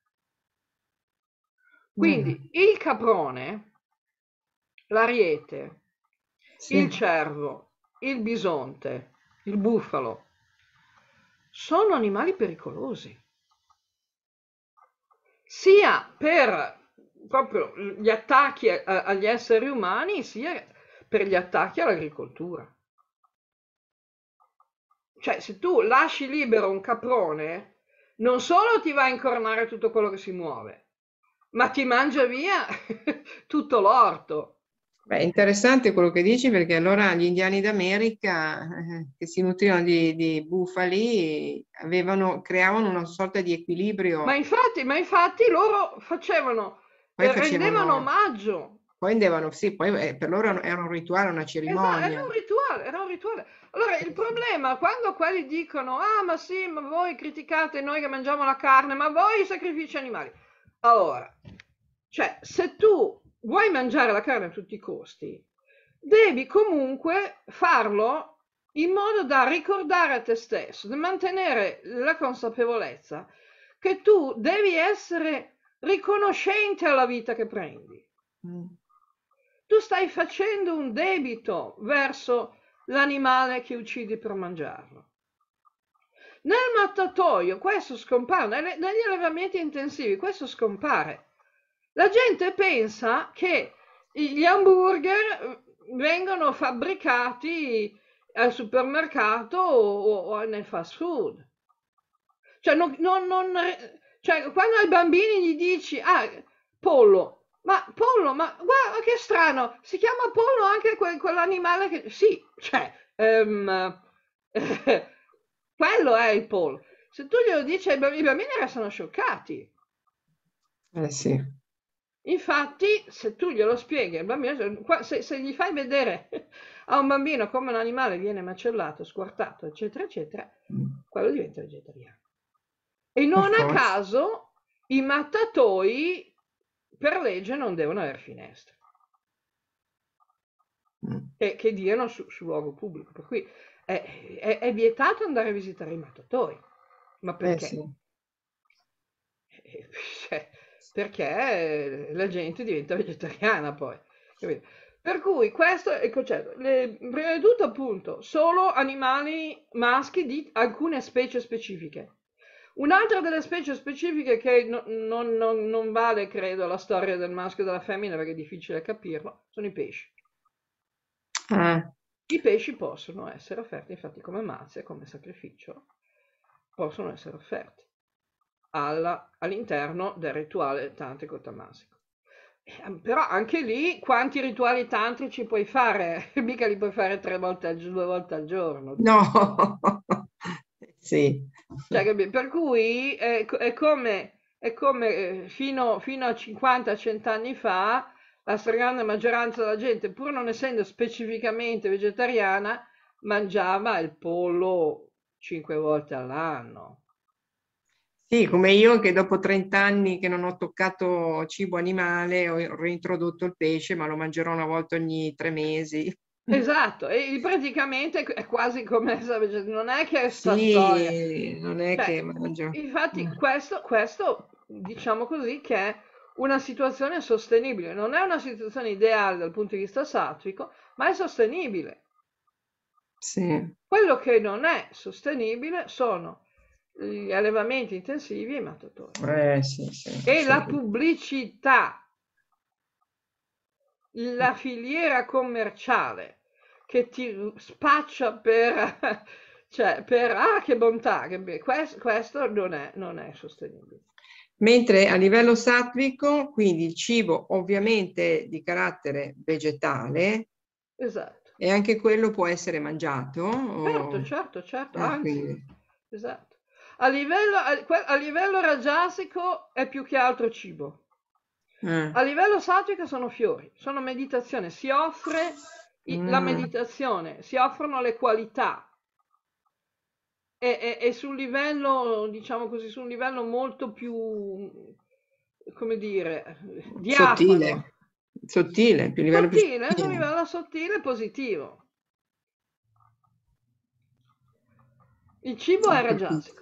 Quindi mm. il caprone, l'ariete, sì. il cervo, il bisonte, il bufalo. Sono animali pericolosi, sia per proprio gli attacchi a, eh, agli esseri umani, sia per gli attacchi all'agricoltura. Cioè, se tu lasci libero un caprone, non solo ti va a incornare tutto quello che si muove, ma ti mangia via tutto l'orto. Beh, interessante quello che dici perché allora gli indiani d'America eh, che si nutrivano di, di bufali avevano, creavano una sorta di equilibrio. Ma infatti, ma infatti loro facevano, poi eh, facevano, rendevano omaggio. Poi andavano, sì, poi eh, per loro era un rituale, una cerimonia. Esatto, era, un rituale, era un rituale, Allora il problema quando quelli dicono, ah ma sì, ma voi criticate noi che mangiamo la carne, ma voi i sacrifici animali. Allora, cioè se tu vuoi mangiare la carne a tutti i costi, devi comunque farlo in modo da ricordare a te stesso, da mantenere la consapevolezza che tu devi essere riconoscente alla vita che prendi. Mm. Tu stai facendo un debito verso l'animale che uccidi per mangiarlo. Nel mattatoio questo scompare, negli allevamenti intensivi questo scompare. La gente pensa che gli hamburger eh, vengano fabbricati al supermercato o, o nel fast food. Cioè, non, non, non, cioè, quando ai bambini gli dici, ah, pollo, ma pollo, ma guarda che strano, si chiama pollo anche que, quell'animale che... Sì, cioè, um, quello è il pollo. Se tu glielo dici ai bambini, i bambini restano scioccati. Eh sì. Infatti, se tu glielo spieghi al bambino, cioè, se, se, gli fai vedere a un bambino come un animale viene macellato, squartato, eccetera, eccetera, quello diventa vegetariano. E non a caso i mattatoi per legge non devono avere finestre. Che, mm. che diano su, su, luogo pubblico. Per cui è, è, è, vietato andare a visitare i mattatoi. Ma eh, perché? Eh sì. Cioè, perché eh, la gente diventa vegetariana poi. Capito? Per cui questo è il concetto. Le, prima di tutto, appunto, solo animali maschi di alcune specie specifiche. Un'altra delle specie specifiche che no, non, non, non, vale, credo, la storia del maschio e della femmina perché è difficile capirlo, sono i pesci. Ah. I pesci possono essere offerti, infatti, come mazze, come sacrificio, possono essere offerti alla, all'interno del rituale tantrico tamasico. Ehm, però anche lì quanti rituali tantrici puoi fare? Mica li puoi fare tre volte al, due volte al giorno. No, sì. Cioè, per cui è, è come, è come eh, fino, fino a 50-100 anni fa la stragrande maggioranza della gente, pur non essendo specificamente vegetariana, mangiava il pollo cinque volte all'anno. Sì, come io che dopo 30 anni che non ho toccato cibo animale ho reintrodotto il pesce, ma lo mangerò una volta ogni tre mesi. Esatto, e praticamente è quasi come cioè, non è che è stato. sì, non è cioè, che mangio. Infatti mm. questo, questo, diciamo così, che è una situazione sostenibile, non è una situazione ideale dal punto di vista sattrico, ma è sostenibile. Sì. Quello che non è sostenibile sono gli allevamenti intensivi e i matatori. Eh, sì, sì, e sì. la pubblicità, la filiera commerciale che ti spaccia per, cioè, per ah, che bontà, che questo, questo non, è, non è sostenibile. Mentre a livello sattvico, quindi il cibo ovviamente di carattere vegetale, esatto. e anche quello può essere mangiato. Certo, o... certo, certo, ah, anzi, quindi. esatto a livello, a livello rajasico è più che altro cibo. Mm. A livello satvico sono fiori, sono meditazione, si offre mm. la meditazione, si offrono le qualità. E, e, e su un livello, diciamo così, su un livello molto più, come dire, diafano. Sottile, sottile, più livello sottile, più un livello sottile positivo. Il cibo era giassico.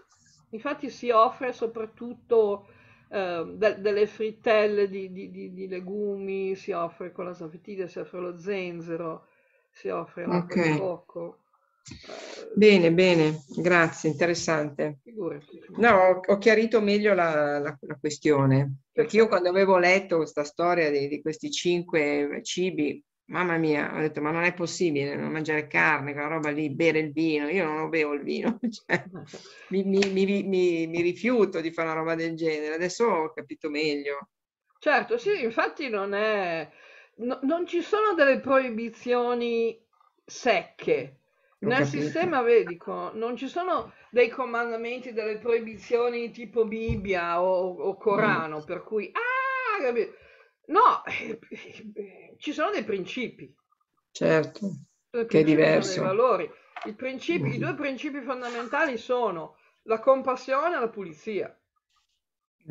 Infatti si offre soprattutto eh, de- delle frittelle di, di, di, di, legumi, si offre con la safetiglia, si offre lo zenzero, si offre anche okay. il cocco. Eh, bene, bene, grazie, interessante. No, ho, chiarito meglio la, la, la questione, perché io quando avevo letto questa storia di, di questi cinque cibi, mamma mia, ho detto ma non è possibile non mangiare carne, quella roba lì, bere il vino, io non lo bevo il vino, cioè, mi, mi, mi, mi, rifiuto di fare una roba del genere, adesso ho capito meglio. Certo, sì, infatti non è, no, non ci sono delle proibizioni secche. Non Nel capito. sistema vedico non ci sono dei comandamenti, delle proibizioni tipo Bibbia o, o Corano, mm. per cui, ah, capito? No, eh, eh, eh, ci sono dei principi. Certo, che è diverso. Valori. Principi, mm. I due principi fondamentali sono la compassione e la pulizia.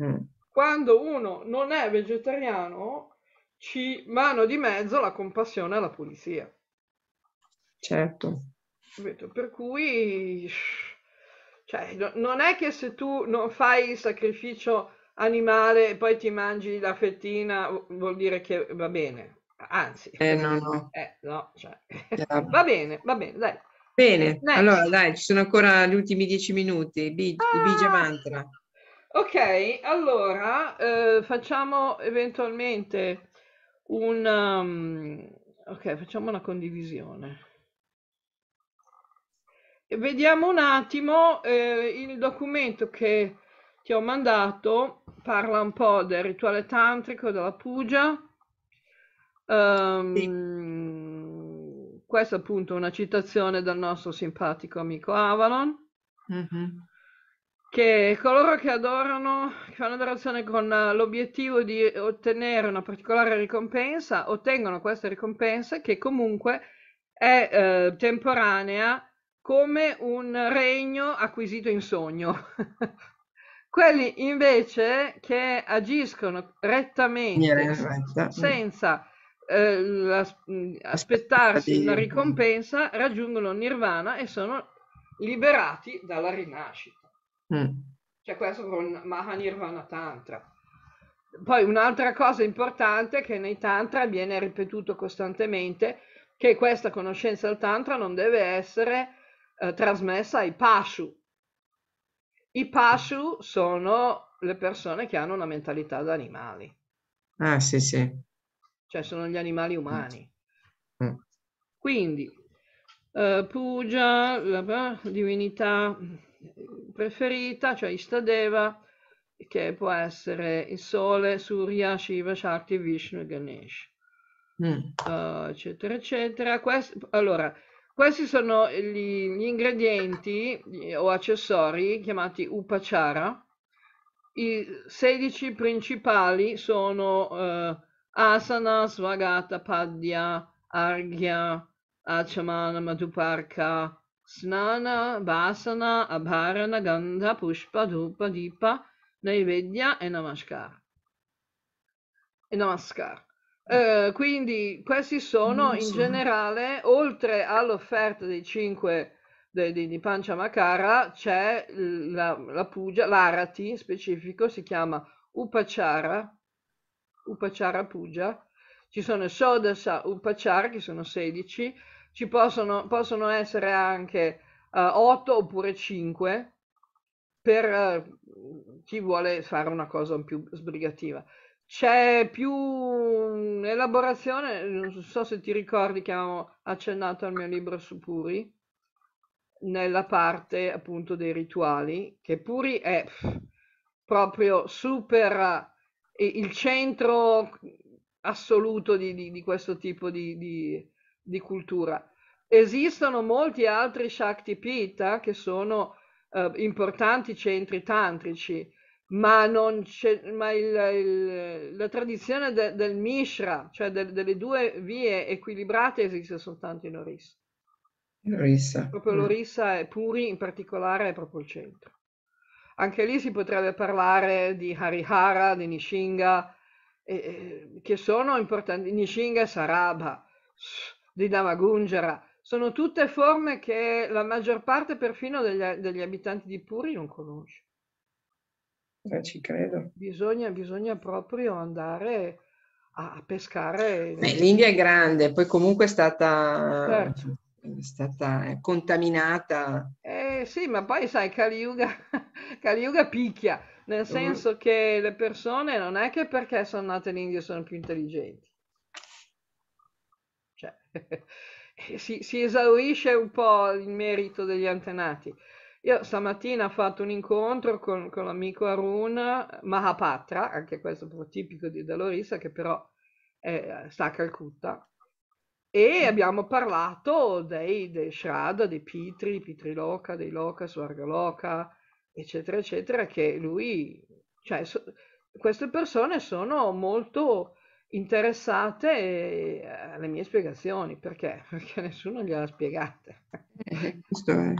Mm. Quando uno non è vegetariano, ci mano di mezzo la compassione e la pulizia. Certo. Per cui, cioè, non è che se tu non fai il sacrificio animale e poi ti mangi la fettina, vuol dire che va bene. Anzi, eh, no, no. Eh, no cioè. va bene, va bene, dai. Bene, Next. allora dai, ci sono ancora gli ultimi dieci minuti, bigia ah. Mantra. Ok, allora eh, facciamo eventualmente un... Um, ok, facciamo una condivisione. Vediamo un attimo eh, il documento che ti ho mandato parla un po' del rituale tantrico, della puja. Um, sì. Questa è una citazione dal nostro simpatico amico Avalon. Mm-hmm. Che coloro che adorano, che fanno adorazione con eh, l'obiettivo di ottenere una particolare ricompensa, ottengono questa ricompensa che comunque è eh, temporanea come un regno acquisito in sogno. Quelli invece che agiscono rettamente, mm. senza eh, mm, aspettarsi una ricompensa, raggiungono nirvana e sono liberati dalla rinascita. Mm. Cioè questo con nirvana Tantra. Poi un'altra cosa importante che nei tantra viene ripetuto costantemente che questa conoscenza del tantra non deve essere eh, trasmessa ai pashu, i pashu sono le persone che hanno una mentalità da animali. Ah, sì, sì. Cioè sono gli animali umani. Mm. mm. Quindi, uh, Puja, la, eh, divinità preferita, cioè Istadeva, che può essere il Sole, Surya, Shiva, Shakti, Vishnu e Ganesh. Mm. Uh, eccetera, eccetera. Quest- allora, questi sono gli, gli ingredienti o accessori chiamati upachara. I 16 principali sono eh, asana, svagata, padya, arghya, achamana, madhuparka, snana, basana, abharana, ganda, pushpa, dupa, dipa, naivedya e namaskar. E namaskar. Eh, quindi questi sono in generale, oltre all'offerta dei 5 di, de, di Panciamacara, c'è la, la pugia, l'arati in specifico, si chiama Upachara, Upachara Pugia, ci sono Sodasa Upachara che sono 16, ci possono, possono essere anche uh, eh, 8 oppure 5 per uh, chi vuole fare una cosa più sbrigativa. C'è più L'elaborazione, non so se ti ricordi che avevo accennato al mio libro su Puri, nella parte appunto dei rituali, che Puri è proprio super eh, il centro assoluto di, di, di questo tipo di, di, cultura. Esistono molti altri Shakti Pitta che sono eh, importanti centri tantrici, ma, ma il, il, la tradizione de, del Mishra, cioè de, delle due vie equilibrate, esiste soltanto in Orissa. In Orissa. Proprio mm. l'Orissa e Puri in particolare è proprio il centro. Anche lì si potrebbe parlare di Harihara, di Nishinga, eh, che sono importanti, Nishinga e Sarabha, di Damagungera, sono tutte forme che la maggior parte perfino degli, degli abitanti di Puri non conosce eh, ci credo. Bisogna, bisogna proprio andare a, pescare. Beh, L'India è grande, poi comunque è stata... Certo stata eh, contaminata. Eh, sì, ma poi sai, Kali Yuga, Kali Yuga picchia, nel senso che le persone non è che perché sono nate in India sono più intelligenti. Cioè, si, si esaurisce un po' il merito degli antenati. Io stamattina ho fatto un incontro con, con l'amico Arun Mahapatra, anche questo proprio tipico di Dalorissa, che però è, sta a Calcutta, e abbiamo parlato dei, dei Shraddha, dei Pitri, Pitri Loka, dei Loka, Swarga Loka, eccetera, eccetera, che lui, cioè, so, queste persone sono molto interessate eh, alle mie spiegazioni, perché? Perché nessuno gliela ha spiegate. Eh, questo è.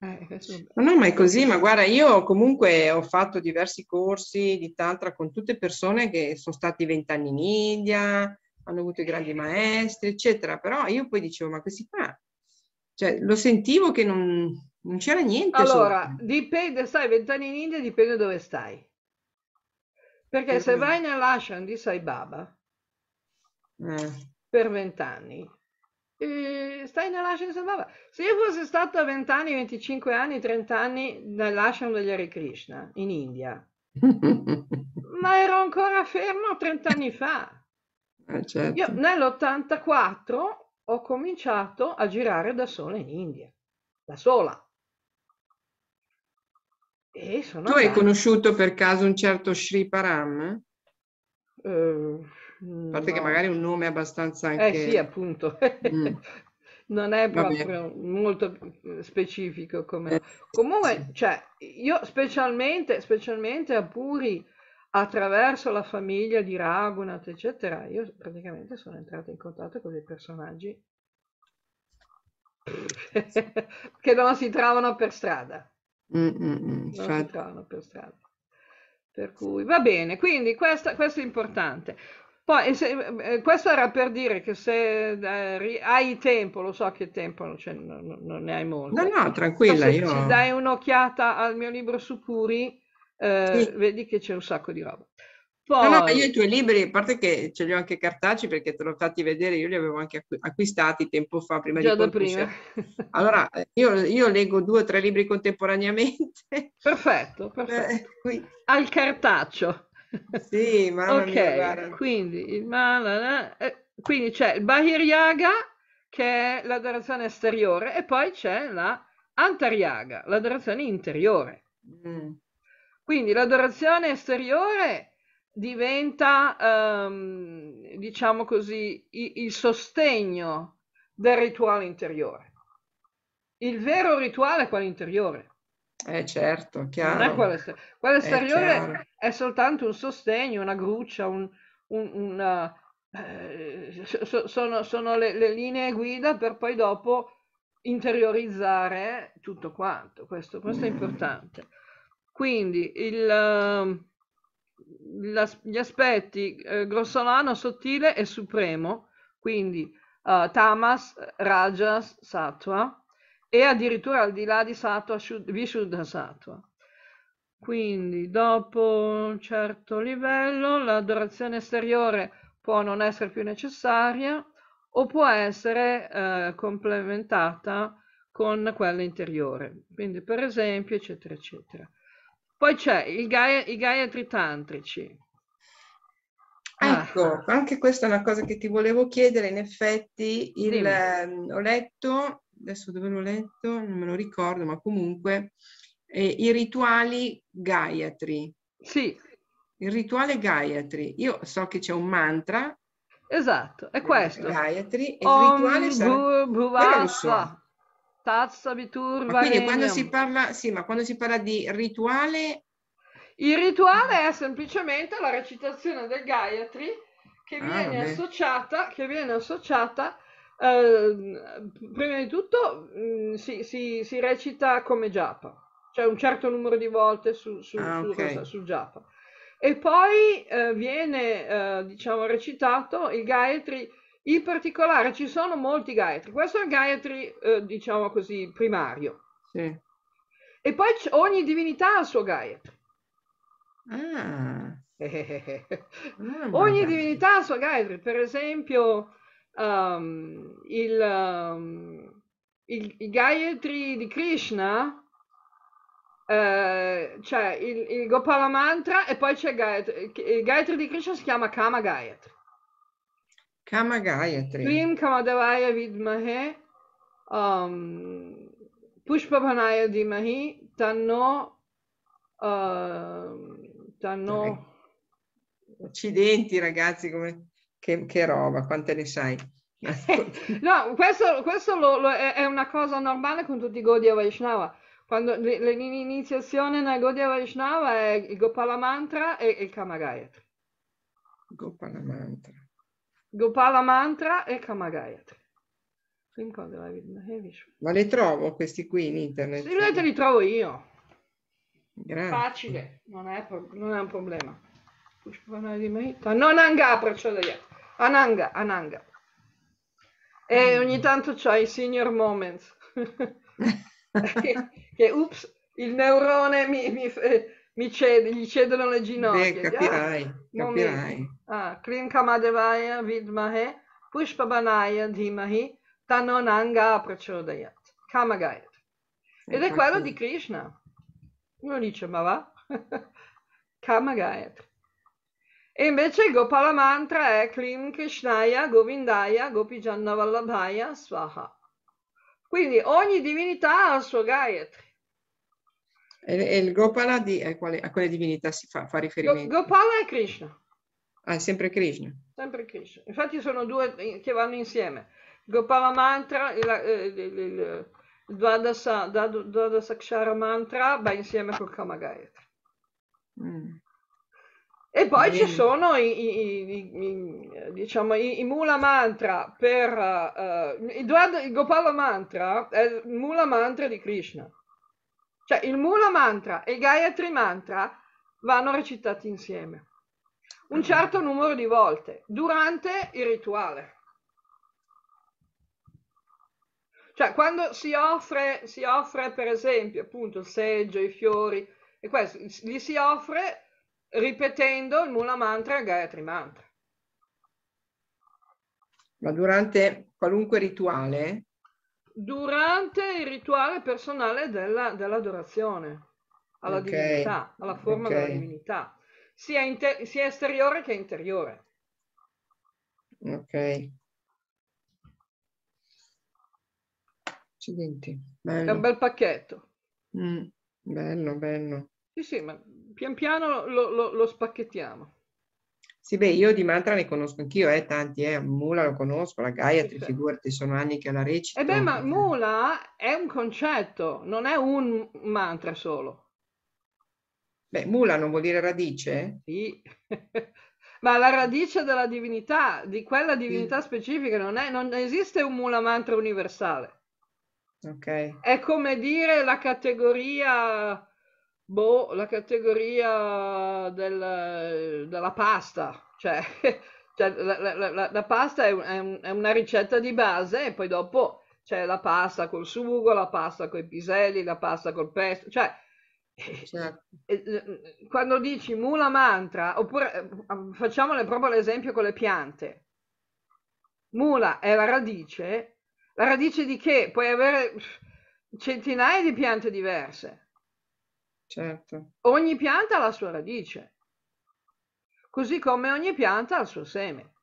Eh, ma no, ma è così, ma guarda, io comunque ho fatto diversi corsi di tantra con tutte persone che sono stati vent'anni in India, hanno avuto i grandi maestri, eccetera, però io poi dicevo, ma questi qua, cioè lo sentivo che non, non c'era niente. Allora, sopra. dipende, sai, vent'anni in India dipende dove stai. Perché per se me. vai nell'ashram di Sai Baba eh. per vent'anni, stai nella lascia di Se io fossi stato a 20 anni, 25 anni, 30 anni nell'ashram degli Hare Krishna in India, ma ero ancora fermo 30 anni fa. Eh, certo. Io nell'84 ho cominciato a girare da sola in India, da sola. E sono tu hai conosciuto per caso un certo Sri Param? Eh? Uh, Mm, a parte no. che magari un nome abbastanza eh, anche... Eh sì, appunto. Mm. non è proprio molto mm, specifico come... Eh, Comunque, cioè, io specialmente, specialmente a Puri, attraverso la famiglia di Ragunat, eccetera, io praticamente sono entrata in contatto con dei personaggi che non si trovano per strada. Mm, mm, mm non frat... si trovano per strada. Per cui va bene, quindi questa, questo è importante. Poi, se, questo era per dire che se eh, hai tempo, lo so che tempo, cioè, non, non, ne hai molto. No, no, tranquilla. Se io... dai un'occhiata al mio libro su Curi, eh, vedi che c'è un sacco di roba. No, no, io i tuoi libri, a parte che ce li ho anche cartacei perché te l'ho fatti vedere, io li avevo anche acquistati tempo fa, prima di Già da prima. Allora, eh, io, io, leggo due o tre libri contemporaneamente. Perfetto, eh, perfetto. Eh, qui... Al cartaccio. Sì, ma ok, mia, guarda. quindi il malala, eh, quindi c'è il Bahir Yaga che è l'adorazione esteriore e poi c'è la Antaryaga, l'adorazione interiore. Mm. Quindi l'adorazione esteriore diventa, um, diciamo così, i- il sostegno del rituale interiore. Il vero rituale è quello interiore. Eh certo, chiaro. Non è quale, quale esteriore eh, è, è, soltanto un sostegno, una gruccia, un, un, una, eh, so, sono, sono le, le, linee guida per poi dopo interiorizzare tutto quanto. Questo, questo è importante. Quindi il, ehm, la, gli aspetti eh, grossolano, sottile e supremo, quindi eh, tamas, rajas, sattva e addirittura al di là di Sattva, Vishuddha Sattva. Quindi dopo un certo livello l'adorazione esteriore può non essere più necessaria o può essere eh, complementata con quella interiore. Quindi per esempio, eccetera, eccetera. Poi c'è il Gaia, i Gayatri tantrici. Ecco, ah. anche questa è una cosa che ti volevo chiedere, in effetti il, ehm, ho letto adesso dove l'ho letto, non me lo ricordo, ma comunque eh, i rituali Gayatri. Sì. Il rituale Gayatri. Io so che c'è un mantra. Esatto, è questo. Gayatri Om il rituale sarà... Bhuvassa. Tazza Viturva. Quindi quando si parla, sì, ma quando si parla di rituale... Il rituale è semplicemente la recitazione del Gayatri che ah, viene ah, associata, che viene associata Ehm, prima di tutto mh, mm, si, si, si, recita come Giappa, cioè un certo numero di volte su, su, ah, su, okay. su Giappa. E poi uh, viene, uh, diciamo, recitato il Gayatri, in particolare ci sono molti Gayatri, questo è il Gayatri, eh, diciamo così, primario. Sì. E poi ogni divinità ha il suo Gayatri. Ah. ah ogni divinità ha il suo Gayatri, per esempio um, il, um, il, il Gayatri di Krishna, eh, c'è cioè il, il Gopala Mantra e poi c'è Gayatri. Il Gayatri di Krishna si chiama Kama Gayatri. Kama Gayatri. Krim Kamadavaya Vidmahe um, ehm, Pushpapanaya Dimahi Tanno uh, Tanno Occidenti ragazzi come che, che roba, quante ne sai? no, questo, questo lo, lo è, una cosa normale con tutti i Gaudiya Vaishnava. Quando l'iniziazione nel Gaudiya Vaishnava è il Gopala Mantra e il Kamagayatri. Gopala Mantra. Gopala Mantra e Kamagayatri. Ma le trovo questi qui in internet? Sì, te li trovo io. Grazie. Facile, non è, non è un problema. Non è un problema. Ananga, Ananga. E ogni tanto c'hai i senior moments. che, che, ups, il neurone mi, mi, eh, mi cede, gli cedono le ginocchia. Beh, capirai, ah, capirai. Ah, Krim Kamadevaya Vidmahe Pushpabanaya Dhimahi Tanonanga Prachodayat Kamagayat. Eh, Ed è quello di Krishna. Uno dice, ma va? Kamagayat. E invece il Gopala mantra è Klim Krishnaya Govindaya Gopijanna Vallabhaya Swaha. Quindi ogni divinità ha il suo Gayatri. E, il Gopala di, a, eh, quale, a, quale, divinità si fa, fa riferimento? Go, Gopala e Krishna. Ah, è sempre Krishna. Sempre Krishna. Infatti sono due che vanno insieme. Gopala mantra, il, eh, il, il, il Dvadasa, Dvadasakshara mantra va insieme col Kamagayatri. Mm. E poi ci sono i, i, i, i eh, diciamo, i, Mula Mantra per... Uh, eh, il, eh, il Gopala Mantra è il Mula Mantra di Krishna. Cioè il Mula Mantra e il Gayatri Mantra vanno recitati insieme un mm. certo numero di volte durante il rituale. Cioè, quando si offre, si offre per esempio appunto il seggio, i fiori, e questo, li si offre ripetendo il Mula Mantra e Gayatri Mantra. Ma durante qualunque rituale? Durante il rituale personale della, dell'adorazione alla okay. divinità, alla forma okay. della divinità, sia, inter- sia esteriore che interiore. Ok. Accidenti. Bello. È un bel pacchetto. Mm, bello, bello. Sì, sì, ma pian piano lo, lo, lo spacchettiamo. Sì, beh, io di mantra ne conosco anch'io, eh, tanti, eh, Mula lo conosco, la Gaia, sì, figurati, sono anni che la recito. E eh beh, ma Mula è un concetto, non è un mantra solo. Beh, Mula non vuol dire radice? Sì, ma la radice della divinità, di quella divinità sì. specifica, non, è, non esiste un Mula mantra universale. Ok. È come dire la categoria boh, la categoria del, della pasta, cioè, cioè la, la, la, la, pasta è, un, è, una ricetta di base e poi dopo c'è la pasta col sugo, la pasta con i piselli, la pasta col pesto, cioè certo. quando dici mula mantra, oppure ehm, facciamole proprio l'esempio con le piante, mula è la radice, la radice di che? Puoi avere centinaia di piante diverse Certo. Ogni pianta ha la sua radice, così come ogni pianta ha il suo seme.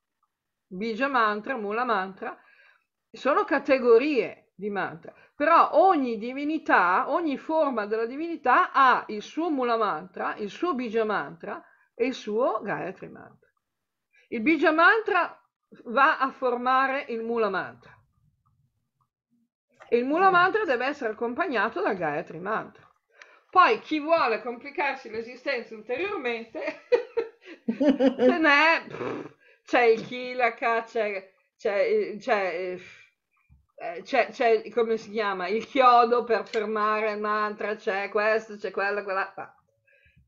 Bija mantra, mula mantra, sono categorie di mantra, però ogni divinità, ogni forma della divinità ha il suo mula mantra, il suo bija mantra e il suo Gayatri mantra. Il bija mantra va a formare il mula mantra e il mula mantra deve essere accompagnato dal Gayatri mantra. Poi chi vuole complicarsi l'esistenza ulteriormente, se n'è, c'è il Kilaka, c'è, c'è, eh, c'è, eh, eh, c'è, c'è, come si chiama, il chiodo per fermare il mantra, c'è questo, c'è quello, quella. Ah.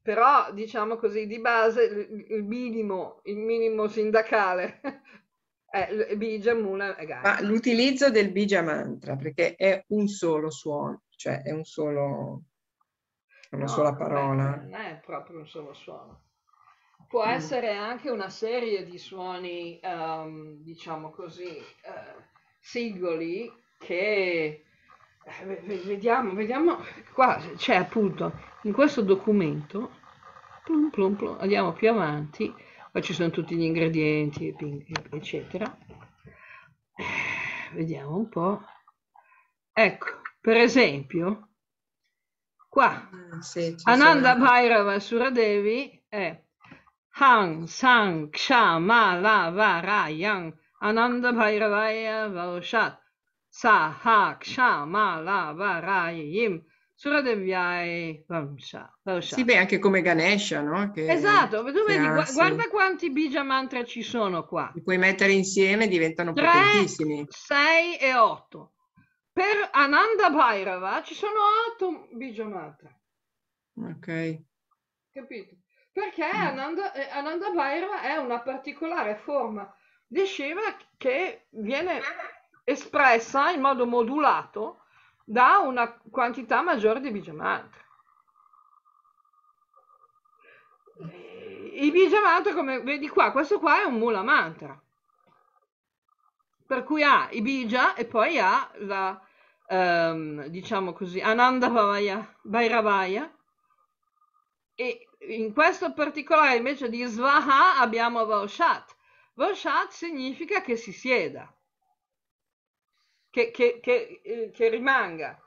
Però, diciamo così, di base il minimo, il minimo sindacale è Bijamuna Ma l'utilizzo del Bija Mantra, perché è un solo suono, cioè è un solo una no, sola parola. Beh, non è proprio un solo suono. Può mm. essere anche una serie di suoni, um, diciamo così, uh, singoli che eh, vediamo, vediamo, qua c'è cioè, appunto in questo documento, plum, plum, plum, andiamo più avanti, qua ci sono tutti gli ingredienti, eccetera. Eh, vediamo un po'. Ecco, per esempio, Qua, eh, sì, Ananda sarà. Bhairava Suradevi è eh. Han Sang Kshama Lavarayang Ananda Bhairavaya Vaushat Saha Kshama Lavarayim Suradevyai Vamsa. Sì, beh, anche come Ganesha, no? Che, esatto, tu vedi, gu- guarda quanti bija mantra ci sono qua. Li puoi mettere insieme, diventano 3, potentissimi. 6 e 8 per Ananda Bhairava ci sono otto Bijanata. Ok. Capito? Perché mm. Ananda, eh, Ananda Bhairava è una particolare forma di Shiva che viene espressa in modo modulato da una quantità maggiore di bigiamantra. I bigiamantra, come vedi qua, questo qua è un mula mantra, per cui ha i bija e poi ha la, ehm, diciamo così, Ananda Bhairavaya. E in questo particolare invece di Svaha abbiamo Vaushat. Vaushat significa che si sieda, che, che, che, eh, che rimanga,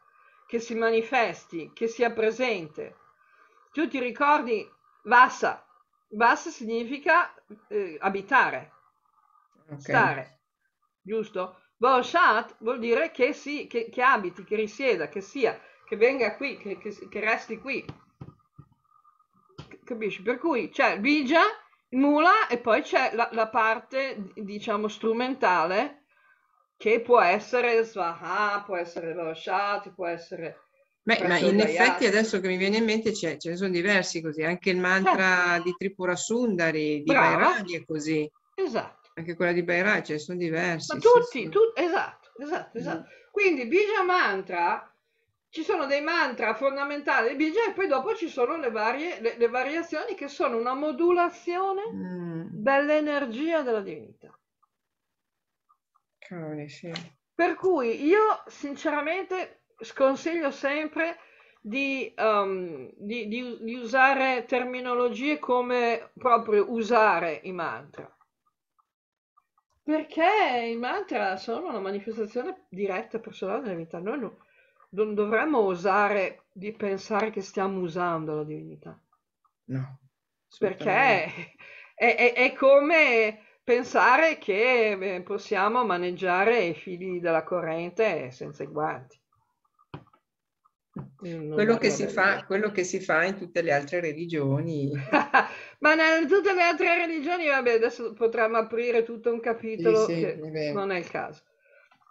che si manifesti, che sia presente. Tu ti ricordi Vassa? Vassa significa eh, abitare, okay. stare, giusto? Borshat vuol dire che, si, che, che, abiti, che risieda, che sia, che venga qui, che, che resti qui. Capisci? Per cui c'è il Bija, il Mula e poi c'è la, la, parte, diciamo, strumentale che può essere Svaha, può essere Borshat, può essere... Beh, ma in effetti adesso che mi viene in mente ce ne sono diversi così, anche il mantra certo. di Tripura Sundari, di Brava. è così. Esatto anche quella di Bairaccia, sono diversi. Ma tutti, tu, esatto, esatto, esatto. Mm. Esatto. Quindi Bija Mantra, ci sono dei mantra fondamentali di Bija e poi dopo ci sono le, varie, le, le variazioni che sono una modulazione mm. dell'energia della divinità. Cavoli, sì. Per cui io sinceramente sconsiglio sempre di, um, di, di, di usare terminologie come proprio usare i mantra perché i mantra sono una manifestazione diretta e personale della divinità. Noi no, non dovremmo osare di pensare che stiamo usando la divinità. No. Perché è, è, è, come pensare che eh, possiamo maneggiare i fili della corrente senza i guanti. Quello che, fa, quello che, si fa, in tutte le altre religioni. Ma in tutte le altre religioni, vabbè, adesso potremmo aprire tutto un capitolo sì, sì, non è il caso.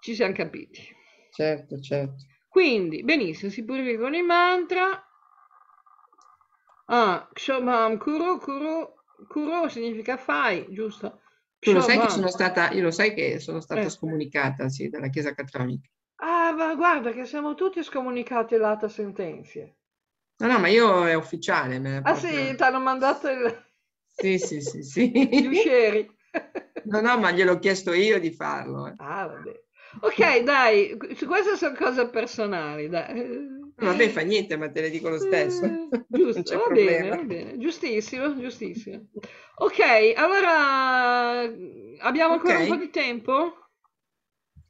Ci siamo capiti. Certo, certo. Quindi, benissimo, si purifica con i mantra. Ah, kshomam Kuro, Kuro, Kuro significa fai, giusto? Tu lo sai che sono stata, io lo sai che sono stata eh. scomunicata, sì, dalla Chiesa Cattolica. Ah, ma guarda che siamo tutti scomunicati l'ata sentenze. No, no, ma io è ufficiale. Me ah proprio... sì, ti hanno mandato il... Sì, sì, sì, sì. uscieri. No, no, ma gliel'ho chiesto io di farlo. Eh. Ah, vabbè. Ok, dai, queste sono cose personali. Dai. Vabbè, fa niente, ma te le dico lo stesso. Eh, giusto, va problema. bene, va bene. Giustissimo, giustissimo. Ok, allora abbiamo ancora un po' di tempo?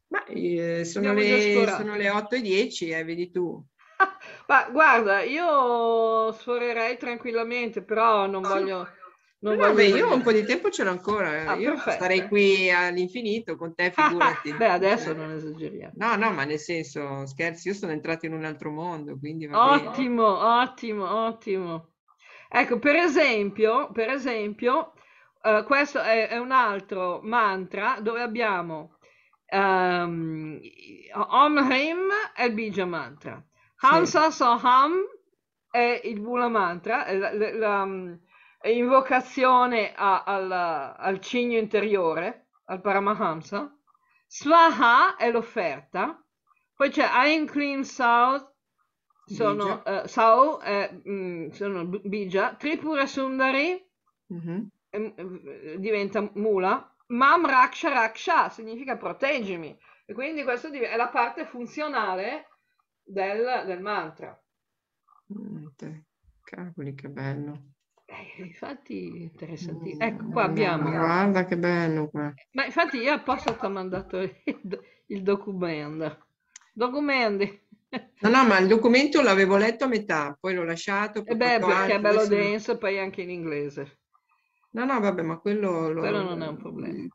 Ma eh, sono, le, sono, le, 8 e 10, eh, vedi tu. Ma guarda, io sforerei tranquillamente, però non voglio... Non no, voglio beh, io un po' di tempo ce l'ho ancora, eh. ah, io perfetto. sarei qui all'infinito con te, figurati. beh, adesso non esageriamo. No, no, ma nel senso, scherzi, io sono entrato in un altro mondo, quindi... ottimo, bene. ottimo, ottimo. Ecco, per esempio, per esempio uh, questo è, è un altro mantra dove abbiamo um, ehm, Omrim è il Bija Mantra, Hamsa sì. Soham è il Bula Mantra, la, mm, invocazione al, al cigno interiore, al Paramahamsa, Swaha è l'offerta, poi c'è Ain Clean South, sono Bija. uh, Sau, eh, mh, mm, sono Bija, Tripura Sundari, mm-hmm. eh, diventa Mula, Mam Raksha Raksha significa proteggimi. E quindi questa è la parte funzionale del, del mantra. Niente. Cavoli, che bello. Eh, infatti, interessantissimo. Mm, ecco, qua mm, abbiamo. guarda che bello qua. Ma infatti io apposta ti ho mandato il, documento. Documenti. No, no, ma il documento l'avevo letto a metà, poi l'ho lasciato. E eh beh, perché è bello sono... denso, poi anche in inglese. No, no, vabbè, ma quello, lo... quello non è un problema.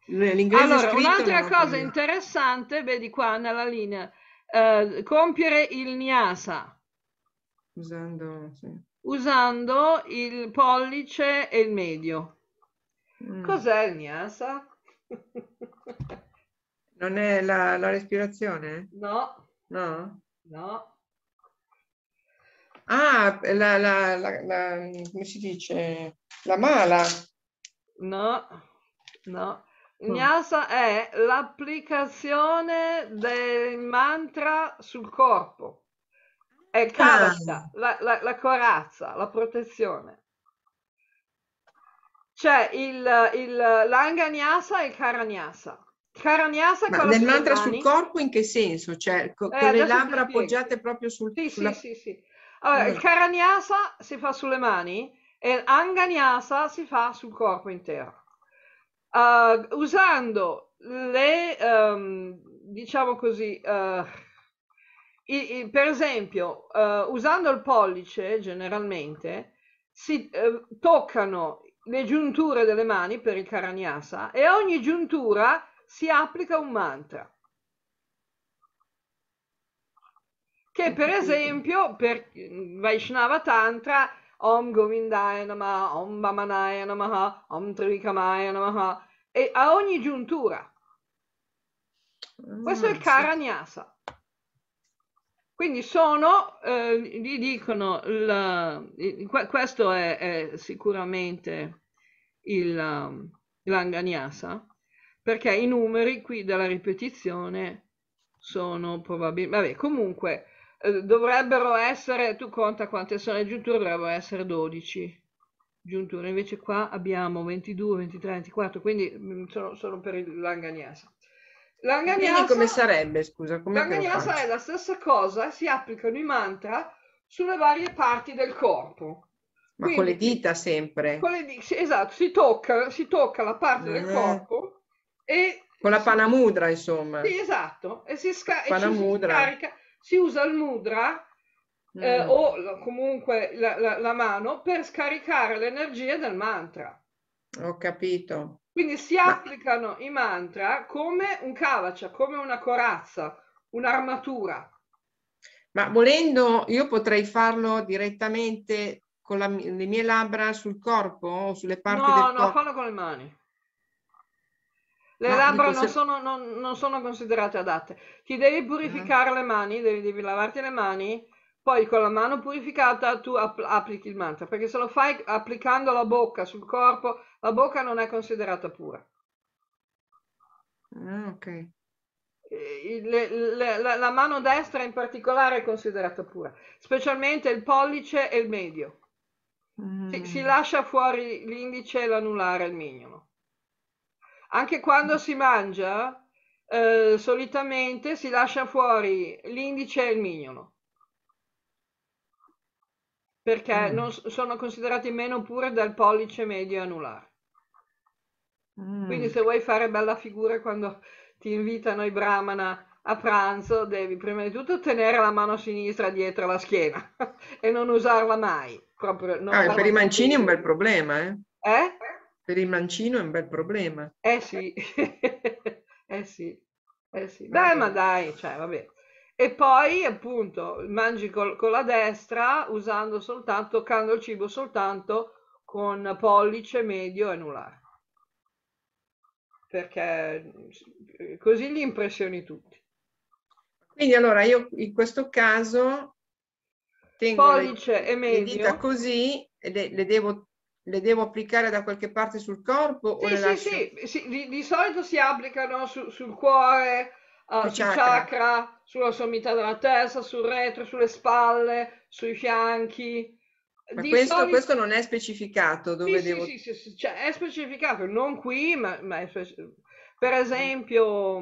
allora, un'altra cosa interessante, vedi qua nella linea, eh, compiere il niasa. Usando, sì. Usando, il pollice e il medio. Mm. Cos'è il niasa? non è la, la respirazione? No. No? No. Ah, la, la, la, come si dice? La mala. No, no. Nyasa è l'applicazione del mantra sul corpo. È kavasta, ah. la, la, la, corazza, la protezione. C'è il, il Nyasa e il karanyasa. Karanyasa Ma nel mantra sul corpo in che senso? Cioè co- eh, con le labbra appoggiate proprio sul... Sì, sulla... sì, sì, sì. Allora, allora. Il mm. karanyasa si fa sulle mani e Anganiasa si fa sul corpo intero. Uh, usando le, um, diciamo così, uh, i, i, per esempio, uh, usando il pollice generalmente si toccano le giunture delle mani per il Karanyasa e a ogni giuntura si applica un mantra. Che per esempio per Vaishnava Tantra Om Govindaya Namaha, Om Vamanaya Namaha, Om Trikamaya Namaha, e a ogni giuntura. Questo mm, è Karanyasa. Ah, sì. Quindi sono, eh, gli dicono, la, questo è, è, sicuramente il, um, l'anganyasa, perché i numeri qui della ripetizione sono probabilmente, vabbè, comunque eh, dovrebbero essere, tu conta quante sono le giunture, dovrebbero essere 12 giunture, invece qua abbiamo 22, 23, 24, quindi mm, sono, sono per il l'anganiasa. L'anganiasa come sarebbe, scusa, come L'anganiasa è la stessa cosa, si applicano i mantra sulle varie parti del corpo. Ma quindi, con le dita sempre. Con le dita, esatto, si tocca, si tocca la parte eh. del corpo e... Con la panamudra, insomma. Sì, esatto, e si, sca- panamudra. E si scarica si usa il mudra eh, mm. o comunque la, la, la, mano per scaricare l'energia del mantra. Ho capito. Quindi si applicano Ma... i mantra come un cavacia, come una corazza, un'armatura. Ma volendo, io potrei farlo direttamente con la, le mie labbra sul corpo o sulle parti no, del no, corpo? No, no, fallo con le mani. Le no, labbra dico, non, se... sono, non, non, sono, considerate adatte. Ti devi purificare uh le mani, devi, devi, lavarti le mani, poi con la mano purificata tu app- applichi il mantra, perché se lo fai applicando la bocca sul corpo, la bocca non è considerata pura. Ah, ok. Le, le, la, la, mano destra in particolare è considerata pura, specialmente il pollice e il medio. Mm. Si, si, mm. lascia fuori l'indice, e l'anulare il minimo. Anche quando si mangia, eh, solitamente si lascia fuori l'indice e il mignolo, perché Mm. non sono considerati meno pure dal pollice medio anulare. Mm. Quindi se vuoi fare bella figura quando ti invitano i brahmana a pranzo, devi prima di tutto tenere la mano sinistra dietro la schiena e non usarla mai, proprio non Ah, per i mancini è un bel problema, eh? Eh? Per il mancino è un bel problema. Eh sì, eh sì, eh sì. Beh, ma dai, cioè, vabbè. E poi appunto mangi col, con la destra usando soltanto, toccando il cibo soltanto con pollice medio e anulare. Perché eh, così gli impressioni tutti. Quindi allora io in questo caso tengo pollice le, e medio. le dita così e le, le devo le devo applicare da qualche parte sul corpo? Sì, o le sì, lascio... sì, sì. Di, di, solito si applicano su, sul cuore, uh, sul chakra, sulla sommità della testa, sul retro, sulle spalle, sui fianchi. Ma questo, solito... questo, non è specificato dove sì, devo... Sì, sì, sì, cioè, è specificato, non qui, ma, ma è specificato. per esempio,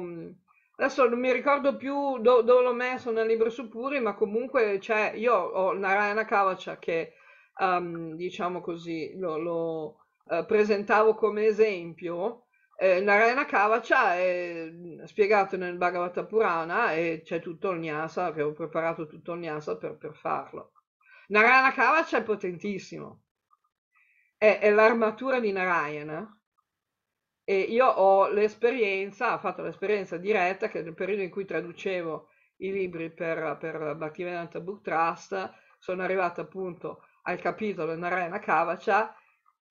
adesso non mi ricordo più do, dove l'ho messo nel libro su Puri, ma comunque cioè, io ho Narayana Kavacha che um, diciamo così, lo, lo uh, presentavo come esempio, eh, Narayana Kavacha è mm, spiegato nel Bhagavata Purana e c'è tutto il Nyasa, che ho preparato tutto il Nyasa per, per farlo. Narayana Kavacha è potentissimo, è, è l'armatura di Narayana e io ho l'esperienza, ho fatto l'esperienza diretta che nel periodo in cui traducevo i libri per, per Bhaktivedanta Book Trust sono arrivata appunto al capitolo Narayana Kavacha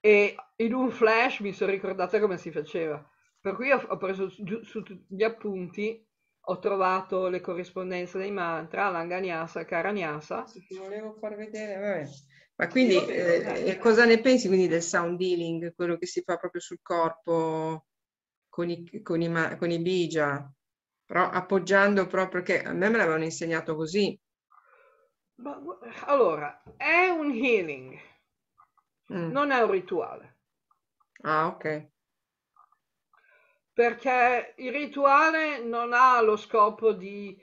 e in un flash mi sono ricordata come si faceva. Per cui ho, ho preso su, su gli appunti, ho trovato le corrispondenze dei mantra, l'anganiasa, caraniasa. Sì, ti volevo far vedere, vabbè. Ma quindi eh, eh, cosa ne pensi quindi del sound healing, quello che si fa proprio sul corpo con i, con i, con i bigia, però appoggiando proprio, perché a me me l'avevano insegnato così, ma, allora, è un healing, mm. non è un rituale. Ah, ok. Perché il rituale non ha lo scopo di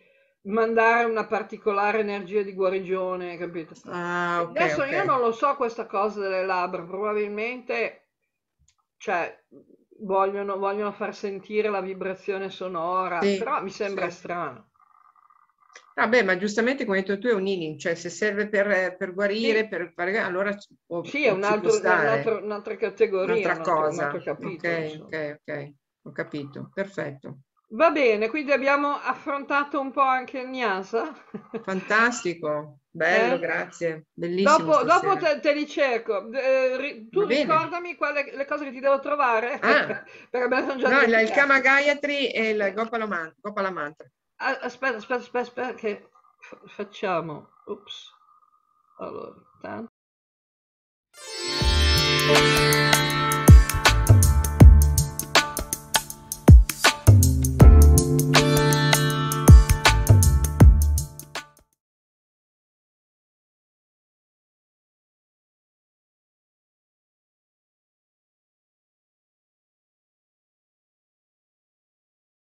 mandare una particolare energia di guarigione, capito? Ah, okay, Adesso okay. io non lo so questa cosa delle labbra, probabilmente cioè, vogliono, vogliono far sentire la vibrazione sonora, sì, però mi sembra sì. strano. Vabbè, ah, ma giustamente come hai detto tu è un healing, cioè se serve per, per guarire, sì. per fare, allora può, Sì, è un altro, un'altra, un'altra categoria, un'altra un altro, cosa. Un altro capitolo, ok, insomma. ok, ok, ho capito, perfetto. Va bene, quindi abbiamo affrontato un po' anche il Niasa. Fantastico, bello, eh? grazie, bellissimo. Dopo, dopo te, te, li cerco. Eh, ri, tu ricordami quale, le cose che ti devo trovare. Ah. no, il Kama Gayatri e il Gopala Mantra. Ah, aspetta, aspetta, aspetta, aspetta che facciamo. Ups. Allora, tanto.